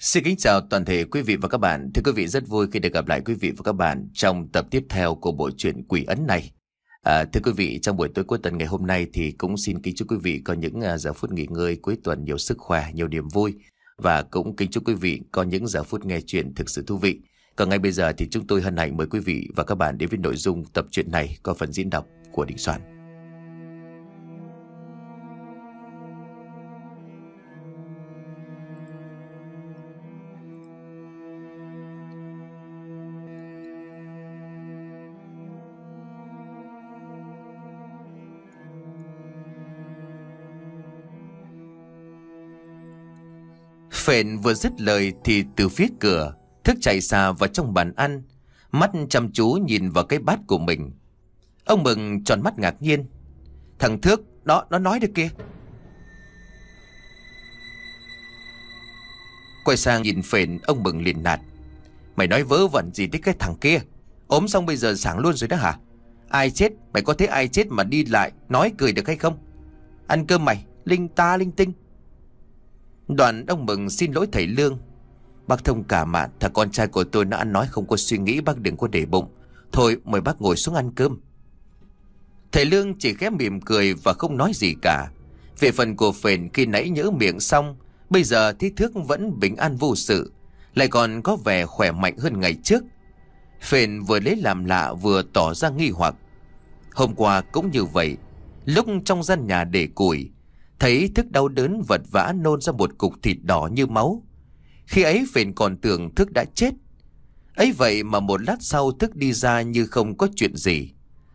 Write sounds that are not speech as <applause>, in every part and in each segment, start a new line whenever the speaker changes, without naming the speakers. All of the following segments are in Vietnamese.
Xin kính chào toàn thể quý vị và các bạn. Thưa quý vị rất vui khi được gặp lại quý vị và các bạn trong tập tiếp theo của bộ truyện Quỷ Ấn này. À, thưa quý vị, trong buổi tối cuối tuần ngày hôm nay thì cũng xin kính chúc quý vị có những à, giờ phút nghỉ ngơi cuối tuần nhiều sức khỏe, nhiều niềm vui và cũng kính chúc quý vị có những giờ phút nghe truyện thực sự thú vị. Còn ngay bây giờ thì chúng tôi hân hạnh mời quý vị và các bạn đến với nội dung tập truyện này có phần diễn đọc của Đình Soạn. Phện vừa dứt lời thì từ phía cửa, thức chạy xa vào trong bàn ăn, mắt chăm chú nhìn vào cái bát của mình. Ông Mừng tròn mắt ngạc nhiên. Thằng Thước, đó nó nói được kia. Quay sang nhìn Phện, ông Mừng liền nạt. Mày nói vớ vẩn gì tới cái thằng kia? ốm xong bây giờ sáng luôn rồi đó hả? Ai chết, mày có thấy ai chết mà đi lại, nói cười được hay không? Ăn cơm mày, linh ta linh tinh. Đoạn ông Mừng xin lỗi thầy Lương Bác thông cả mạn Thằng con trai của tôi nó ăn nói không có suy nghĩ Bác đừng có để bụng Thôi mời bác ngồi xuống ăn cơm Thầy Lương chỉ ghép mỉm cười và không nói gì cả Về phần của phền khi nãy nhỡ miệng xong Bây giờ thí thước vẫn bình an vô sự Lại còn có vẻ khỏe mạnh hơn ngày trước Phền vừa lấy làm lạ vừa tỏ ra nghi hoặc Hôm qua cũng như vậy Lúc trong gian nhà để củi Thấy thức đau đớn vật vã nôn ra một cục thịt đỏ như máu Khi ấy phền còn tưởng thức đã chết ấy vậy mà một lát sau thức đi ra như không có chuyện gì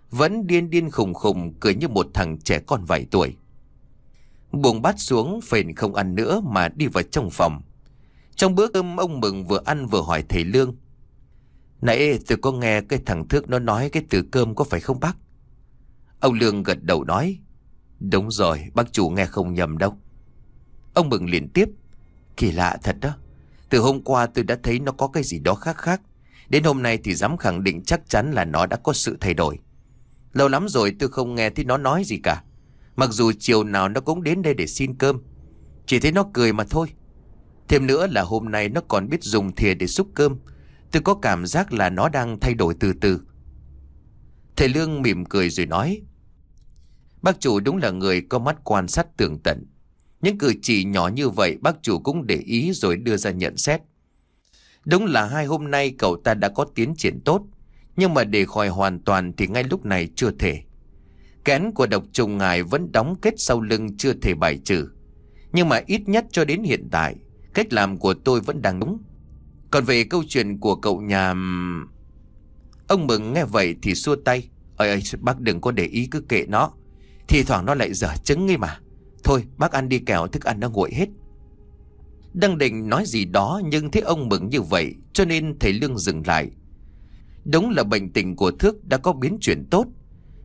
Vẫn điên điên khùng khùng cười như một thằng trẻ con vài tuổi Buông bát xuống phền không ăn nữa mà đi vào trong phòng Trong bữa cơm ông Mừng vừa ăn vừa hỏi thầy Lương Nãy tôi có nghe cái thằng thức nó nói cái từ cơm có phải không bác? Ông Lương gật đầu nói Đúng rồi, bác chủ nghe không nhầm đâu. Ông Mừng liền tiếp. Kỳ lạ thật đó. Từ hôm qua tôi đã thấy nó có cái gì đó khác khác. Đến hôm nay thì dám khẳng định chắc chắn là nó đã có sự thay đổi. Lâu lắm rồi tôi không nghe thấy nó nói gì cả. Mặc dù chiều nào nó cũng đến đây để xin cơm. Chỉ thấy nó cười mà thôi. Thêm nữa là hôm nay nó còn biết dùng thìa để xúc cơm. Tôi có cảm giác là nó đang thay đổi từ từ. Thầy Lương mỉm cười rồi nói. Bác chủ đúng là người có mắt quan sát tường tận. Những cử chỉ nhỏ như vậy bác chủ cũng để ý rồi đưa ra nhận xét. Đúng là hai hôm nay cậu ta đã có tiến triển tốt, nhưng mà để khỏi hoàn toàn thì ngay lúc này chưa thể. Kén của độc trùng ngài vẫn đóng kết sau lưng chưa thể bài trừ. Nhưng mà ít nhất cho đến hiện tại, cách làm của tôi vẫn đang đúng. Còn về câu chuyện của cậu nhà... Ông Mừng nghe vậy thì xua tay. Ơi ơi, bác đừng có để ý cứ kệ nó. Thì thoảng nó lại dở trứng ngay mà Thôi bác ăn đi kẻo thức ăn nó nguội hết đăng định nói gì đó Nhưng thấy ông mừng như vậy Cho nên thầy Lương dừng lại Đúng là bệnh tình của Thước đã có biến chuyển tốt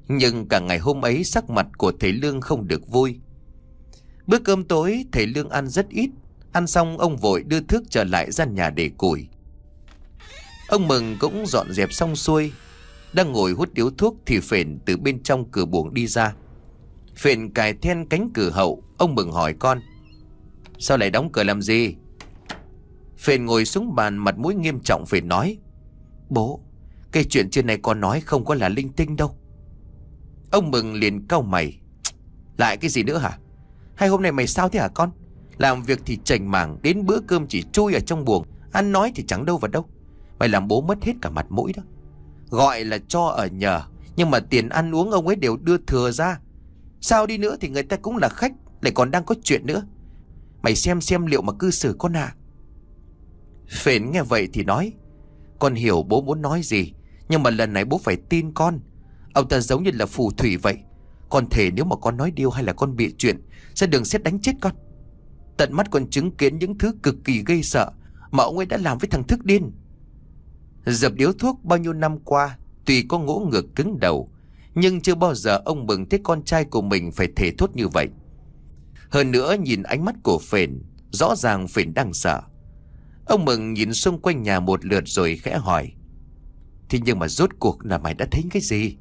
Nhưng cả ngày hôm ấy sắc mặt của thầy Lương không được vui Bữa cơm tối thầy Lương ăn rất ít Ăn xong ông vội đưa Thước trở lại gian nhà để củi Ông Mừng cũng dọn dẹp xong xuôi Đang ngồi hút điếu thuốc thì phền từ bên trong cửa buồng đi ra Phiện cài then cánh cửa hậu Ông mừng hỏi con Sao lại đóng cửa làm gì Phiện ngồi xuống bàn mặt mũi nghiêm trọng Phiện nói Bố Cái chuyện trên này con nói không có là linh tinh đâu Ông mừng liền cau mày Lại cái gì nữa hả Hay hôm nay mày sao thế hả con Làm việc thì chảnh mảng Đến bữa cơm chỉ chui ở trong buồng Ăn nói thì chẳng đâu vào đâu Mày làm bố mất hết cả mặt mũi đó Gọi là cho ở nhờ Nhưng mà tiền ăn uống ông ấy đều đưa thừa ra Sao đi nữa thì người ta cũng là khách Lại còn đang có chuyện nữa Mày xem xem liệu mà cư xử con à Phền nghe vậy thì nói Con hiểu bố muốn nói gì Nhưng mà lần này bố phải tin con Ông ta giống như là phù thủy vậy Con thể nếu mà con nói điều hay là con bị chuyện Sẽ đường xét đánh chết con Tận mắt con chứng kiến những thứ cực kỳ gây sợ Mà ông ấy đã làm với thằng thức điên Dập điếu thuốc bao nhiêu năm qua Tuy có ngỗ ngược cứng đầu nhưng chưa bao giờ ông Mừng thấy con trai của mình phải thể thốt như vậy Hơn nữa nhìn ánh mắt của Phền Rõ ràng Phền đang sợ Ông Mừng nhìn xung quanh nhà một lượt rồi khẽ hỏi Thế nhưng mà rốt cuộc là mày đã thấy cái gì?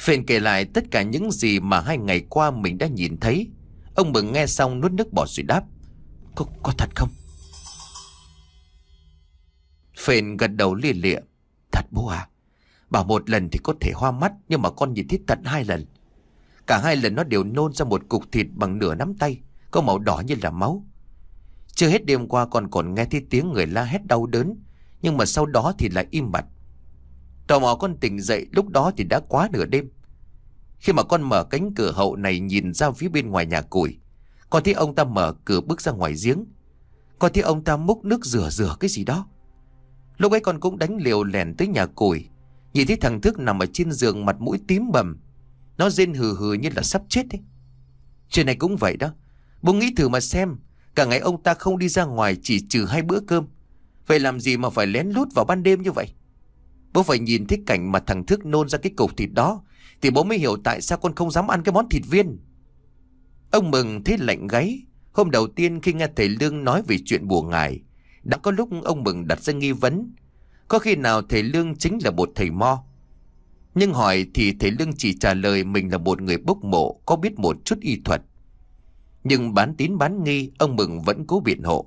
Phền kể lại tất cả những gì mà hai ngày qua mình đã nhìn thấy Ông Mừng nghe xong nuốt nước bỏ suy đáp Có, có thật không? Phền gật đầu lia lịa Thật bố à Bảo một lần thì có thể hoa mắt Nhưng mà con nhìn thấy tận hai lần Cả hai lần nó đều nôn ra một cục thịt bằng nửa nắm tay Có màu đỏ như là máu Chưa hết đêm qua còn còn nghe thấy tiếng người la hét đau đớn Nhưng mà sau đó thì lại im bặt Tò mò con tỉnh dậy lúc đó thì đã quá nửa đêm Khi mà con mở cánh cửa hậu này nhìn ra phía bên ngoài nhà củi Con thấy ông ta mở cửa bước ra ngoài giếng Con thấy ông ta múc nước rửa rửa cái gì đó Lúc ấy con cũng đánh liều lèn tới nhà củi Nhìn thấy thằng Thức nằm ở trên giường mặt mũi tím bầm Nó rên hừ hừ như là sắp chết ấy. Chuyện này cũng vậy đó Bố nghĩ thử mà xem Cả ngày ông ta không đi ra ngoài chỉ trừ hai bữa cơm Vậy làm gì mà phải lén lút vào ban đêm như vậy Bố phải nhìn thấy cảnh mà thằng Thức nôn ra cái cục thịt đó Thì bố mới hiểu tại sao con không dám ăn cái món thịt viên Ông Mừng thấy lạnh gáy Hôm đầu tiên khi nghe thầy Lương nói về chuyện bùa ngải Đã có lúc ông Mừng đặt ra nghi vấn có khi nào thầy Lương chính là một thầy mo Nhưng hỏi thì thầy Lương chỉ trả lời Mình là một người bốc mộ Có biết một chút y thuật Nhưng bán tín bán nghi Ông Mừng vẫn cố biện hộ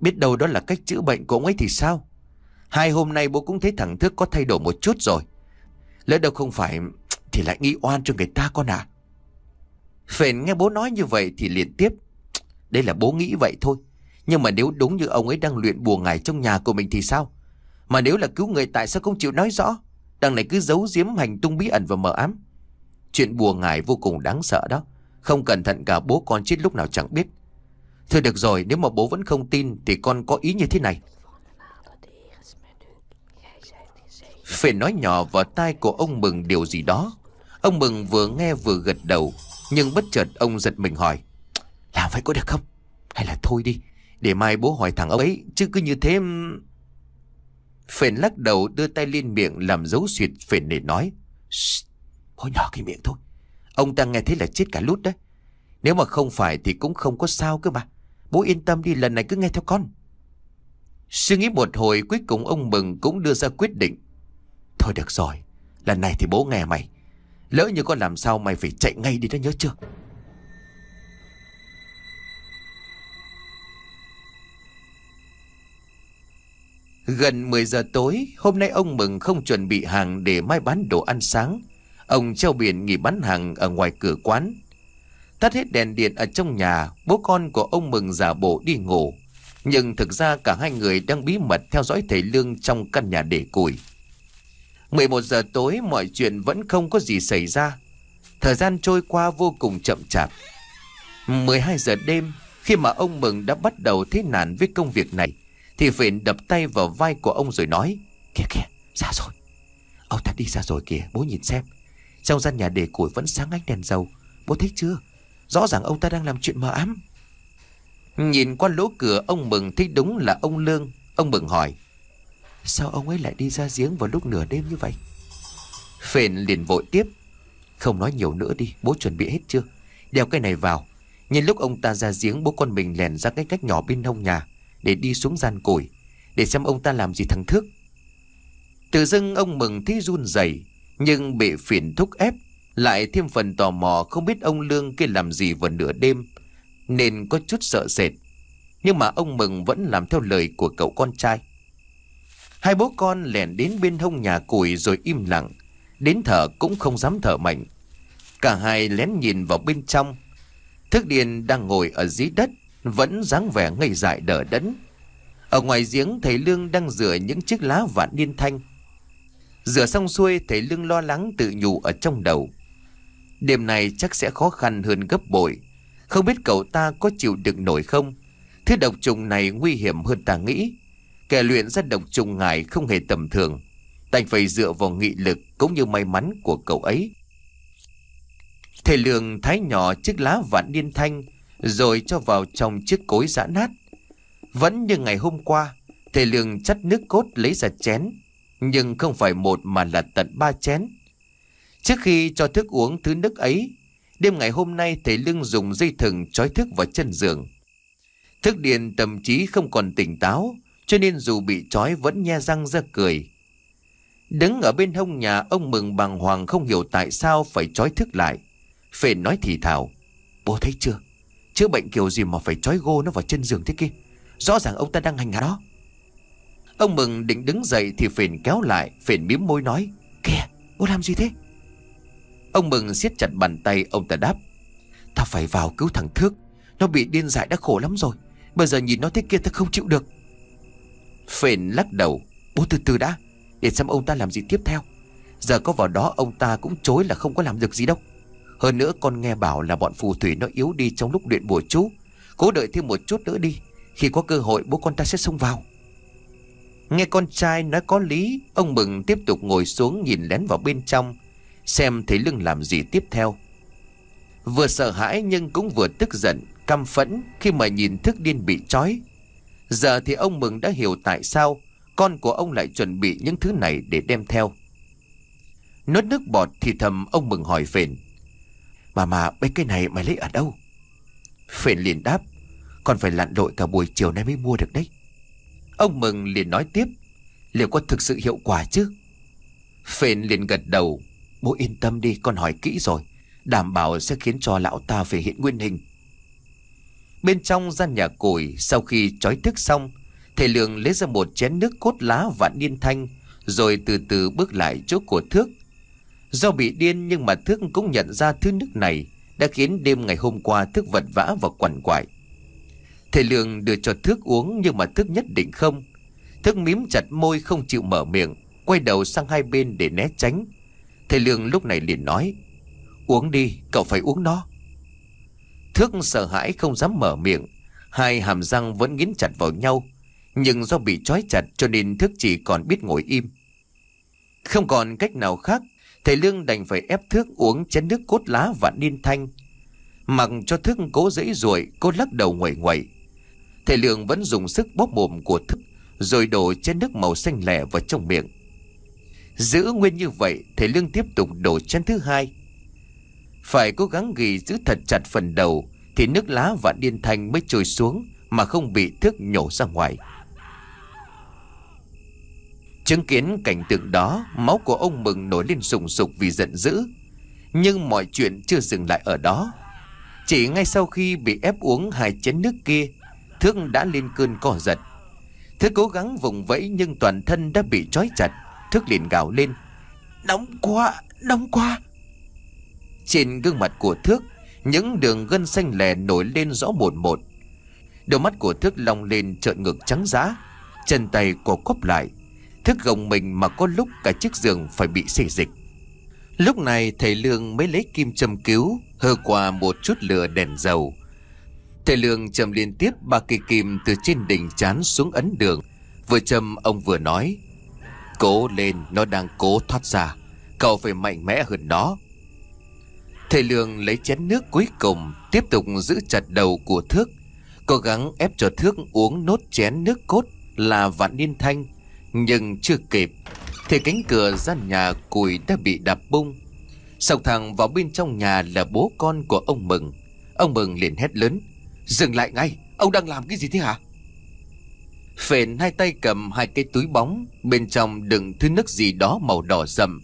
Biết đâu đó là cách chữa bệnh của ông ấy thì sao Hai hôm nay bố cũng thấy thằng thức có thay đổi một chút rồi Lỡ đâu không phải Thì lại nghĩ oan cho người ta con à Phền nghe bố nói như vậy thì liền tiếp Đây là bố nghĩ vậy thôi Nhưng mà nếu đúng như ông ấy đang luyện bùa ngải trong nhà của mình thì sao mà nếu là cứu người tại sao không chịu nói rõ Đằng này cứ giấu giếm hành tung bí ẩn và mờ ám Chuyện bùa ngải vô cùng đáng sợ đó Không cẩn thận cả bố con chết lúc nào chẳng biết Thôi được rồi nếu mà bố vẫn không tin Thì con có ý như thế này Phải nói nhỏ vào tai của ông Mừng điều gì đó Ông Mừng vừa nghe vừa gật đầu Nhưng bất chợt ông giật mình hỏi Làm vậy có được không Hay là thôi đi Để mai bố hỏi thằng ông ấy Chứ cứ như thế Phền lắc đầu đưa tay lên miệng làm dấu suyệt Phền để nói. bỏ nhỏ cái miệng thôi. Ông ta nghe thấy là chết cả lút đấy. Nếu mà không phải thì cũng không có sao cơ mà. Bố yên tâm đi lần này cứ nghe theo con. Suy nghĩ một hồi cuối cùng ông Mừng cũng đưa ra quyết định. Thôi được rồi, lần này thì bố nghe mày. Lỡ như có làm sao mày phải chạy ngay đi đó nhớ chưa? Gần 10 giờ tối, hôm nay ông Mừng không chuẩn bị hàng để mai bán đồ ăn sáng. Ông treo biển nghỉ bán hàng ở ngoài cửa quán. Tắt hết đèn điện ở trong nhà, bố con của ông Mừng giả bộ đi ngủ. Nhưng thực ra cả hai người đang bí mật theo dõi thầy Lương trong căn nhà để củi. 11 giờ tối mọi chuyện vẫn không có gì xảy ra. Thời gian trôi qua vô cùng chậm chạp. 12 giờ đêm khi mà ông Mừng đã bắt đầu thế nản với công việc này thì Phện đập tay vào vai của ông rồi nói Kìa kìa ra rồi Ông ta đi ra rồi kìa bố nhìn xem Trong gian nhà đề củi vẫn sáng ánh đèn dầu Bố thấy chưa Rõ ràng ông ta đang làm chuyện mờ ám Nhìn qua lỗ cửa ông Mừng thấy đúng là ông Lương Ông Mừng hỏi Sao ông ấy lại đi ra giếng vào lúc nửa đêm như vậy Phền liền vội tiếp Không nói nhiều nữa đi Bố chuẩn bị hết chưa Đeo cái này vào Nhìn lúc ông ta ra giếng bố con mình lèn ra cái cách nhỏ bên hông nhà để đi xuống gian củi, để xem ông ta làm gì thằng thức. Tự dưng ông mừng thấy run rẩy nhưng bị phiền thúc ép, lại thêm phần tò mò không biết ông Lương kia làm gì vào nửa đêm, nên có chút sợ sệt. Nhưng mà ông mừng vẫn làm theo lời của cậu con trai. Hai bố con lẻn đến bên hông nhà củi rồi im lặng, đến thở cũng không dám thở mạnh. Cả hai lén nhìn vào bên trong. Thức điền đang ngồi ở dưới đất, vẫn dáng vẻ ngây dại đờ đẫn. Ở ngoài giếng thầy Lương đang rửa những chiếc lá vạn niên thanh. Rửa xong xuôi thầy Lương lo lắng tự nhủ ở trong đầu. Đêm này chắc sẽ khó khăn hơn gấp bội. Không biết cậu ta có chịu đựng nổi không? Thứ độc trùng này nguy hiểm hơn ta nghĩ. Kẻ luyện ra độc trùng ngài không hề tầm thường. Đành phải dựa vào nghị lực cũng như may mắn của cậu ấy. Thầy Lương thái nhỏ chiếc lá vạn niên thanh rồi cho vào trong chiếc cối giã nát. Vẫn như ngày hôm qua, thầy Lương chắt nước cốt lấy ra chén, nhưng không phải một mà là tận ba chén. Trước khi cho thức uống thứ nước ấy, đêm ngày hôm nay thầy Lương dùng dây thừng trói thức vào chân giường. Thức điền tâm trí không còn tỉnh táo, cho nên dù bị trói vẫn nhe răng ra cười. Đứng ở bên hông nhà ông mừng bàng hoàng không hiểu tại sao phải trói thức lại. Phền nói thì thảo. bố thấy chưa? Chữa bệnh kiểu gì mà phải trói gô nó vào chân giường thế kia Rõ ràng ông ta đang hành hạ đó Ông Mừng định đứng dậy thì Phền kéo lại Phền miếm môi nói Kìa bố làm gì thế Ông Mừng siết chặt bàn tay ông ta đáp Ta phải vào cứu thằng Thước Nó bị điên dại đã khổ lắm rồi Bây giờ nhìn nó thế kia ta không chịu được Phền lắc đầu Bố từ từ đã Để xem ông ta làm gì tiếp theo Giờ có vào đó ông ta cũng chối là không có làm được gì đâu hơn nữa con nghe bảo là bọn phù thủy nó yếu đi trong lúc luyện bùa chú Cố đợi thêm một chút nữa đi Khi có cơ hội bố con ta sẽ xông vào Nghe con trai nói có lý Ông Mừng tiếp tục ngồi xuống nhìn lén vào bên trong Xem thấy lưng làm gì tiếp theo Vừa sợ hãi nhưng cũng vừa tức giận Căm phẫn khi mà nhìn thức điên bị trói Giờ thì ông Mừng đã hiểu tại sao Con của ông lại chuẩn bị những thứ này để đem theo Nốt nước bọt thì thầm ông Mừng hỏi phền Bà mà mấy cái này mày lấy ở đâu Phền liền đáp Còn phải lặn lội cả buổi chiều nay mới mua được đấy Ông Mừng liền nói tiếp Liệu có thực sự hiệu quả chứ Phền liền gật đầu Bố yên tâm đi con hỏi kỹ rồi Đảm bảo sẽ khiến cho lão ta về hiện nguyên hình Bên trong gian nhà củi Sau khi trói thức xong Thầy Lượng lấy ra một chén nước cốt lá và niên thanh Rồi từ từ bước lại chỗ của thước Do bị điên nhưng mà Thức cũng nhận ra thứ nước này đã khiến đêm ngày hôm qua Thức vật vã và quằn quại. Thầy Lương đưa cho Thức uống nhưng mà Thức nhất định không. Thức mím chặt môi không chịu mở miệng, quay đầu sang hai bên để né tránh. Thầy Lương lúc này liền nói, uống đi, cậu phải uống nó. Thước sợ hãi không dám mở miệng, hai hàm răng vẫn nghiến chặt vào nhau. Nhưng do bị trói chặt cho nên Thước chỉ còn biết ngồi im. Không còn cách nào khác, Thầy Lương đành phải ép thước uống chén nước cốt lá và niên thanh. Mặc cho thước cố dễ ruồi, cô lắc đầu nguẩy nguẩy. Thầy Lương vẫn dùng sức bóp mồm của thức rồi đổ chén nước màu xanh lẻ vào trong miệng. Giữ nguyên như vậy, thầy Lương tiếp tục đổ chén thứ hai. Phải cố gắng ghi giữ thật chặt phần đầu thì nước lá và niên thanh mới trôi xuống mà không bị thước nhổ ra ngoài. Chứng kiến cảnh tượng đó Máu của ông Mừng nổi lên sùng sục vì giận dữ Nhưng mọi chuyện chưa dừng lại ở đó Chỉ ngay sau khi bị ép uống hai chén nước kia Thước đã lên cơn co giật Thước cố gắng vùng vẫy nhưng toàn thân đã bị trói chặt Thước liền gào lên Nóng quá, nóng quá Trên gương mặt của Thước Những đường gân xanh lè nổi lên rõ một một Đôi mắt của Thước long lên trợn ngực trắng giá Chân tay co quắp lại Thức gồng mình mà có lúc cả chiếc giường phải bị xê dịch Lúc này thầy Lương mới lấy kim châm cứu Hơ qua một chút lửa đèn dầu Thầy Lương châm liên tiếp ba cây kim từ trên đỉnh chán xuống ấn đường Vừa châm ông vừa nói Cố lên nó đang cố thoát ra Cậu phải mạnh mẽ hơn nó Thầy Lương lấy chén nước cuối cùng Tiếp tục giữ chặt đầu của thước Cố gắng ép cho thước uống nốt chén nước cốt Là vạn niên thanh nhưng chưa kịp Thì cánh cửa gian nhà cùi đã bị đập bung Sọc thằng vào bên trong nhà là bố con của ông Mừng Ông Mừng liền hét lớn Dừng lại ngay Ông đang làm cái gì thế hả Phền hai tay cầm hai cái túi bóng Bên trong đựng thứ nước gì đó màu đỏ rậm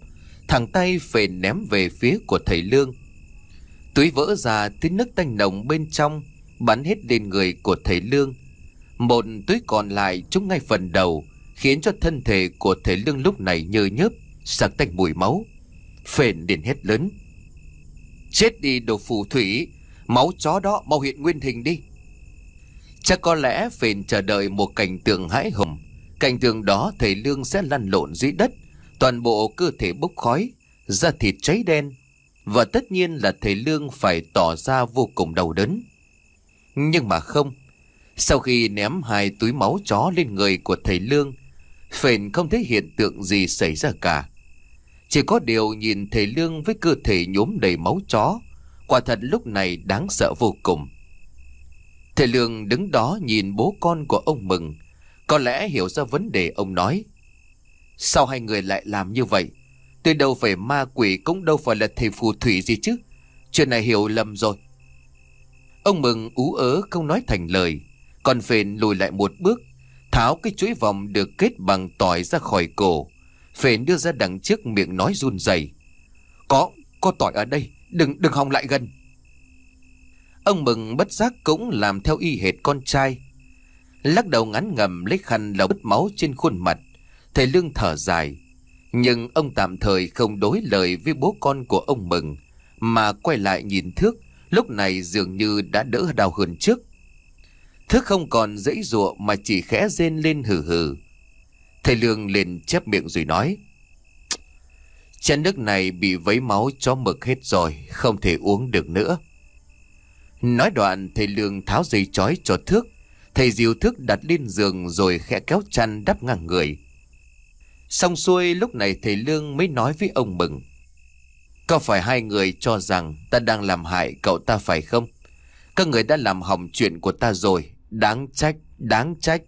thằng tay Phền ném về phía của thầy Lương Túi vỡ ra thứ nước tanh nồng bên trong Bắn hết lên người của thầy Lương Một túi còn lại trúng ngay phần đầu khiến cho thân thể của thể lương lúc này nhơ nhớp, sặc tanh mùi máu. Phền liền hét lớn. Chết đi đồ phù thủy, máu chó đó mau hiện nguyên hình đi. Chắc có lẽ Phền chờ đợi một cảnh tượng hãi hùng. Cảnh tượng đó thể lương sẽ lăn lộn dưới đất, toàn bộ cơ thể bốc khói, da thịt cháy đen. Và tất nhiên là thể lương phải tỏ ra vô cùng đau đớn. Nhưng mà không, sau khi ném hai túi máu chó lên người của thầy Lương Phền không thấy hiện tượng gì xảy ra cả. Chỉ có điều nhìn thầy Lương với cơ thể nhốm đầy máu chó, quả thật lúc này đáng sợ vô cùng. Thầy Lương đứng đó nhìn bố con của ông Mừng, có lẽ hiểu ra vấn đề ông nói. Sao hai người lại làm như vậy? Tôi đâu phải ma quỷ cũng đâu phải là thầy phù thủy gì chứ. Chuyện này hiểu lầm rồi. Ông Mừng ú ớ không nói thành lời, còn Phền lùi lại một bước Tháo cái chuỗi vòng được kết bằng tỏi ra khỏi cổ Phền đưa ra đằng trước miệng nói run rẩy Có, có tỏi ở đây Đừng, đừng hòng lại gần Ông Mừng bất giác cũng làm theo y hệt con trai Lắc đầu ngắn ngầm lấy khăn lau bứt máu trên khuôn mặt Thầy Lương thở dài Nhưng ông tạm thời không đối lời với bố con của ông Mừng Mà quay lại nhìn thước Lúc này dường như đã đỡ đau hơn trước Thức không còn dãy ruộng mà chỉ khẽ rên lên hừ hừ. Thầy Lương liền chép miệng rồi nói. Chén nước này bị vấy máu chó mực hết rồi, không thể uống được nữa. Nói đoạn thầy Lương tháo dây chói cho thước. Thầy diều thước đặt lên giường rồi khẽ kéo chăn đắp ngang người. Xong xuôi lúc này thầy Lương mới nói với ông Mừng. Có phải hai người cho rằng ta đang làm hại cậu ta phải không? Các người đã làm hỏng chuyện của ta rồi Đáng trách, đáng trách.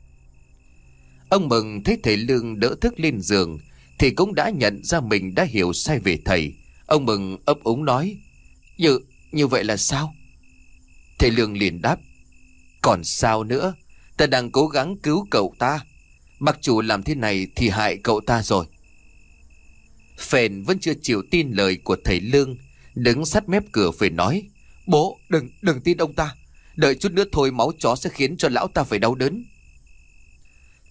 Ông Mừng thấy thầy Lương đỡ thức lên giường thì cũng đã nhận ra mình đã hiểu sai về thầy. Ông Mừng ấp úng nói Như, như vậy là sao? Thầy Lương liền đáp Còn sao nữa? Ta đang cố gắng cứu cậu ta. Bác chủ làm thế này thì hại cậu ta rồi. Phèn vẫn chưa chịu tin lời của thầy Lương Đứng sát mép cửa về nói Bố đừng đừng tin ông ta Đợi chút nữa thôi máu chó sẽ khiến cho lão ta phải đau đớn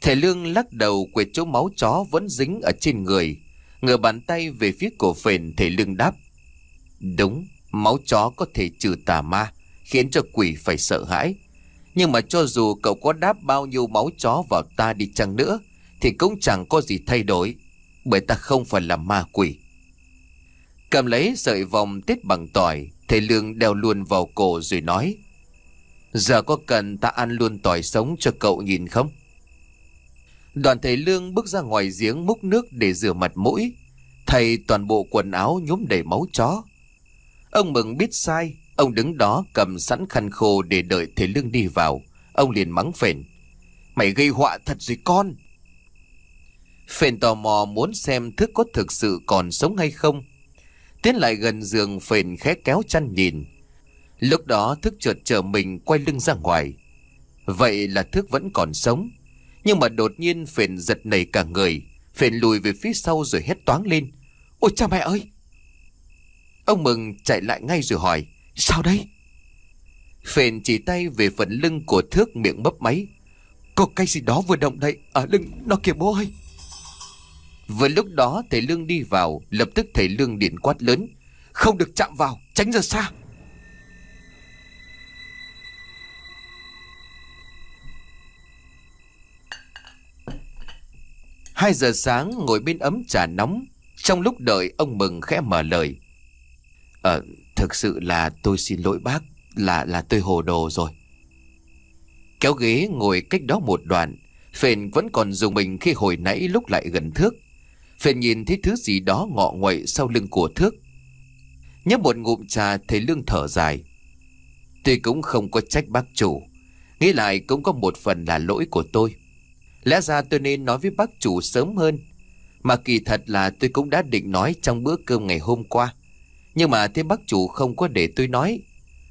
Thầy Lương lắc đầu quệt chỗ máu chó vẫn dính ở trên người Ngửa bàn tay về phía cổ phền thầy Lương đáp Đúng, máu chó có thể trừ tà ma Khiến cho quỷ phải sợ hãi Nhưng mà cho dù cậu có đáp bao nhiêu máu chó vào ta đi chăng nữa Thì cũng chẳng có gì thay đổi Bởi ta không phải là ma quỷ Cầm lấy sợi vòng tết bằng tỏi Thầy Lương đeo luôn vào cổ rồi nói Giờ có cần ta ăn luôn tỏi sống cho cậu nhìn không? Đoàn thầy Lương bước ra ngoài giếng múc nước để rửa mặt mũi. Thầy toàn bộ quần áo nhúm đầy máu chó. Ông mừng biết sai, ông đứng đó cầm sẵn khăn khô để đợi thầy Lương đi vào. Ông liền mắng phền. Mày gây họa thật rồi con. Phền tò mò muốn xem thức có thực sự còn sống hay không. Tiến lại gần giường phền khẽ kéo chăn nhìn. Lúc đó thức chợt chờ mình quay lưng ra ngoài Vậy là thức vẫn còn sống Nhưng mà đột nhiên phền giật nảy cả người Phền lùi về phía sau rồi hét toáng lên Ôi cha mẹ ơi Ông Mừng chạy lại ngay rồi hỏi Sao đây Phền chỉ tay về phần lưng của thước miệng bấp máy Có cái gì đó vừa động đậy Ở lưng nó kìa bố ơi Vừa lúc đó thầy Lương đi vào Lập tức thầy Lương điện quát lớn Không được chạm vào tránh ra xa hai giờ sáng ngồi bên ấm trà nóng Trong lúc đợi ông Mừng khẽ mở lời Ờ thực sự là tôi xin lỗi bác Là là tôi hồ đồ rồi Kéo ghế ngồi cách đó một đoạn Phền vẫn còn dùng mình khi hồi nãy lúc lại gần thước Phền nhìn thấy thứ gì đó ngọ nguậy sau lưng của thước Nhấp một ngụm trà thấy lương thở dài Tôi cũng không có trách bác chủ Nghĩ lại cũng có một phần là lỗi của tôi Lẽ ra tôi nên nói với bác chủ sớm hơn Mà kỳ thật là tôi cũng đã định nói trong bữa cơm ngày hôm qua Nhưng mà thế bác chủ không có để tôi nói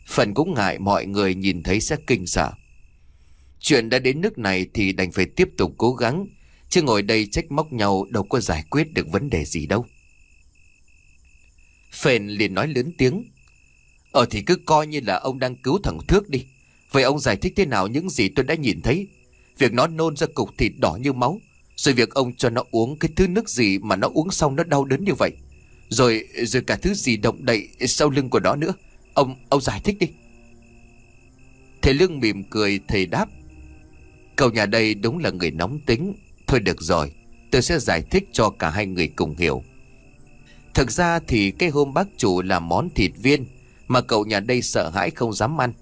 Phần cũng ngại mọi người nhìn thấy sẽ kinh sợ Chuyện đã đến nước này thì đành phải tiếp tục cố gắng Chứ ngồi đây trách móc nhau đâu có giải quyết được vấn đề gì đâu Phền liền nói lớn tiếng Ờ thì cứ coi như là ông đang cứu thằng Thước đi Vậy ông giải thích thế nào những gì tôi đã nhìn thấy Việc nó nôn ra cục thịt đỏ như máu Rồi việc ông cho nó uống cái thứ nước gì mà nó uống xong nó đau đớn như vậy Rồi rồi cả thứ gì động đậy sau lưng của nó nữa Ông ông giải thích đi Thầy Lương mỉm cười thầy đáp Cậu nhà đây đúng là người nóng tính Thôi được rồi Tôi sẽ giải thích cho cả hai người cùng hiểu Thực ra thì cái hôm bác chủ làm món thịt viên Mà cậu nhà đây sợ hãi không dám ăn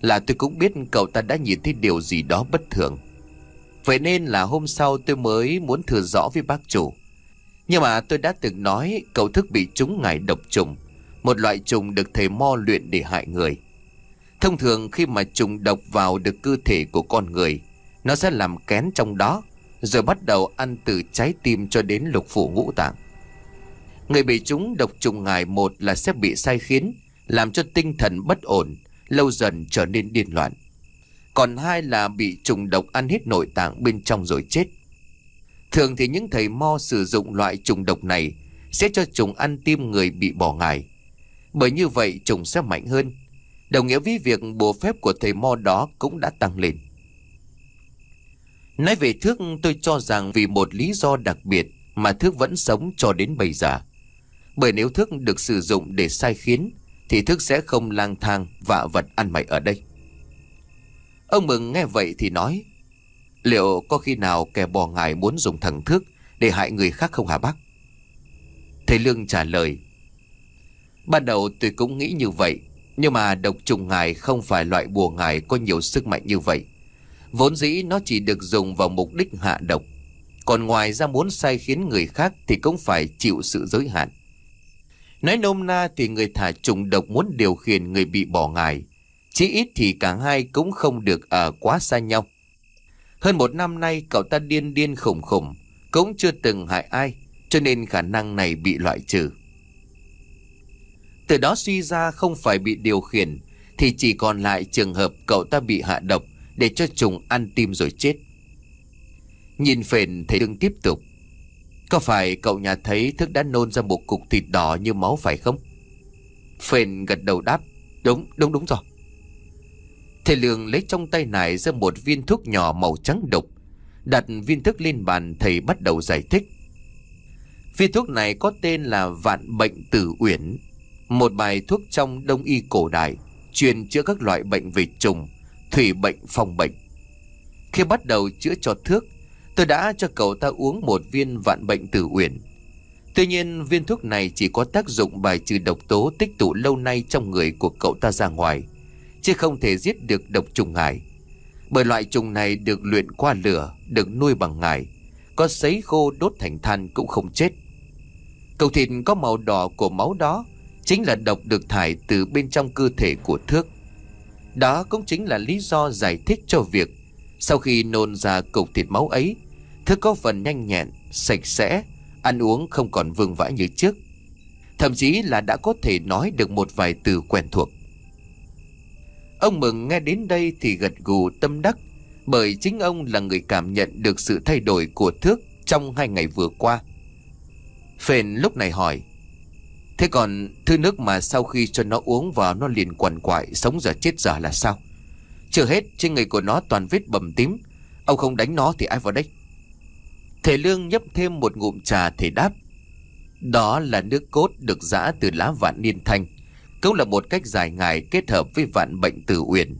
Là tôi cũng biết cậu ta đã nhìn thấy điều gì đó bất thường Vậy nên là hôm sau tôi mới muốn thừa rõ với bác chủ Nhưng mà tôi đã từng nói cậu thức bị trúng ngài độc trùng Một loại trùng được thầy mo luyện để hại người Thông thường khi mà trùng độc vào được cơ thể của con người Nó sẽ làm kén trong đó Rồi bắt đầu ăn từ trái tim cho đến lục phủ ngũ tạng Người bị trúng độc trùng ngài một là sẽ bị sai khiến Làm cho tinh thần bất ổn Lâu dần trở nên điên loạn còn hai là bị trùng độc ăn hết nội tạng bên trong rồi chết Thường thì những thầy mo sử dụng loại trùng độc này Sẽ cho trùng ăn tim người bị bỏ ngài Bởi như vậy trùng sẽ mạnh hơn Đồng nghĩa với việc bùa phép của thầy mo đó cũng đã tăng lên Nói về Thước tôi cho rằng vì một lý do đặc biệt mà Thước vẫn sống cho đến bây giờ. Bởi nếu Thước được sử dụng để sai khiến thì Thước sẽ không lang thang vạ vật ăn mày ở đây. Ông Mừng nghe vậy thì nói Liệu có khi nào kẻ bò ngài muốn dùng thần thước Để hại người khác không hả bác Thầy Lương trả lời Ban đầu tôi cũng nghĩ như vậy Nhưng mà độc trùng ngài không phải loại bùa ngài có nhiều sức mạnh như vậy Vốn dĩ nó chỉ được dùng vào mục đích hạ độc Còn ngoài ra muốn sai khiến người khác thì cũng phải chịu sự giới hạn Nói nôm na thì người thả trùng độc muốn điều khiển người bị bỏ ngài chỉ ít thì cả hai cũng không được ở ờ, quá xa nhau. Hơn một năm nay cậu ta điên điên khủng khủng, cũng chưa từng hại ai, cho nên khả năng này bị loại trừ. Từ đó suy ra không phải bị điều khiển, thì chỉ còn lại trường hợp cậu ta bị hạ độc để cho trùng ăn tim rồi chết. Nhìn phền thầy đừng tiếp tục. Có phải cậu nhà thấy thức đã nôn ra một cục thịt đỏ như máu phải không? Phền gật đầu đáp. Đúng, đúng, đúng rồi. Thầy Lương lấy trong tay này ra một viên thuốc nhỏ màu trắng đục. Đặt viên thuốc lên bàn thầy bắt đầu giải thích. Viên thuốc này có tên là vạn bệnh tử uyển. Một bài thuốc trong đông y cổ đại truyền chữa các loại bệnh về trùng, thủy bệnh, phòng bệnh. Khi bắt đầu chữa cho thuốc tôi đã cho cậu ta uống một viên vạn bệnh tử uyển. Tuy nhiên, viên thuốc này chỉ có tác dụng bài trừ độc tố tích tụ lâu nay trong người của cậu ta ra ngoài chứ không thể giết được độc trùng ngải. Bởi loại trùng này được luyện qua lửa, được nuôi bằng ngải, có sấy khô đốt thành than cũng không chết. Cầu thịt có màu đỏ của máu đó chính là độc được thải từ bên trong cơ thể của thước. Đó cũng chính là lý do giải thích cho việc sau khi nôn ra cục thịt máu ấy, thước có phần nhanh nhẹn, sạch sẽ, ăn uống không còn vương vãi như trước. Thậm chí là đã có thể nói được một vài từ quen thuộc. Ông Mừng nghe đến đây thì gật gù tâm đắc bởi chính ông là người cảm nhận được sự thay đổi của thước trong hai ngày vừa qua. Phền lúc này hỏi Thế còn thứ nước mà sau khi cho nó uống vào nó liền quằn quại sống giờ chết giờ là sao? Chưa hết trên người của nó toàn vết bầm tím Ông không đánh nó thì ai vào đây? Thể lương nhấp thêm một ngụm trà thể đáp Đó là nước cốt được giã từ lá vạn niên thanh cũng là một cách giải ngài kết hợp với vạn bệnh tử uyển.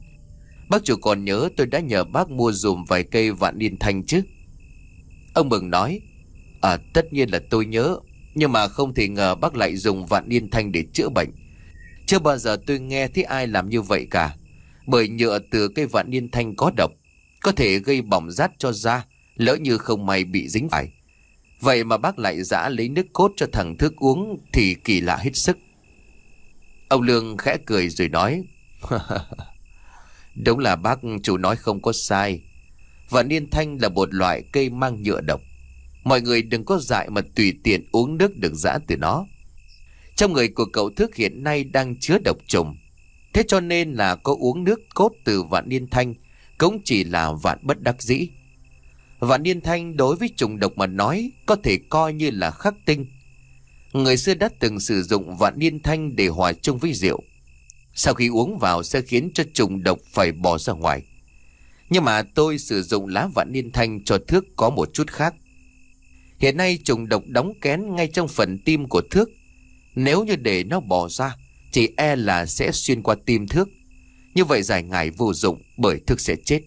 Bác chủ còn nhớ tôi đã nhờ bác mua dùm vài cây vạn niên thanh chứ. Ông Mừng nói, à tất nhiên là tôi nhớ, nhưng mà không thể ngờ bác lại dùng vạn niên thanh để chữa bệnh. Chưa bao giờ tôi nghe thấy ai làm như vậy cả, bởi nhựa từ cây vạn niên thanh có độc, có thể gây bỏng rát cho da, lỡ như không may bị dính phải. Vậy mà bác lại dã lấy nước cốt cho thằng thức uống thì kỳ lạ hết sức. Ông Lương khẽ cười rồi nói <laughs> Đúng là bác chủ nói không có sai Vạn niên thanh là một loại cây mang nhựa độc Mọi người đừng có dại mà tùy tiện uống nước được giã từ nó Trong người của cậu thức hiện nay đang chứa độc trùng Thế cho nên là có uống nước cốt từ vạn niên thanh Cũng chỉ là vạn bất đắc dĩ Vạn niên thanh đối với trùng độc mà nói Có thể coi như là khắc tinh Người xưa đã từng sử dụng vạn niên thanh để hòa chung với rượu. Sau khi uống vào sẽ khiến cho trùng độc phải bỏ ra ngoài. Nhưng mà tôi sử dụng lá vạn niên thanh cho thước có một chút khác. Hiện nay trùng độc đóng kén ngay trong phần tim của thước. Nếu như để nó bỏ ra, chỉ e là sẽ xuyên qua tim thước. Như vậy dài ngày vô dụng bởi thước sẽ chết.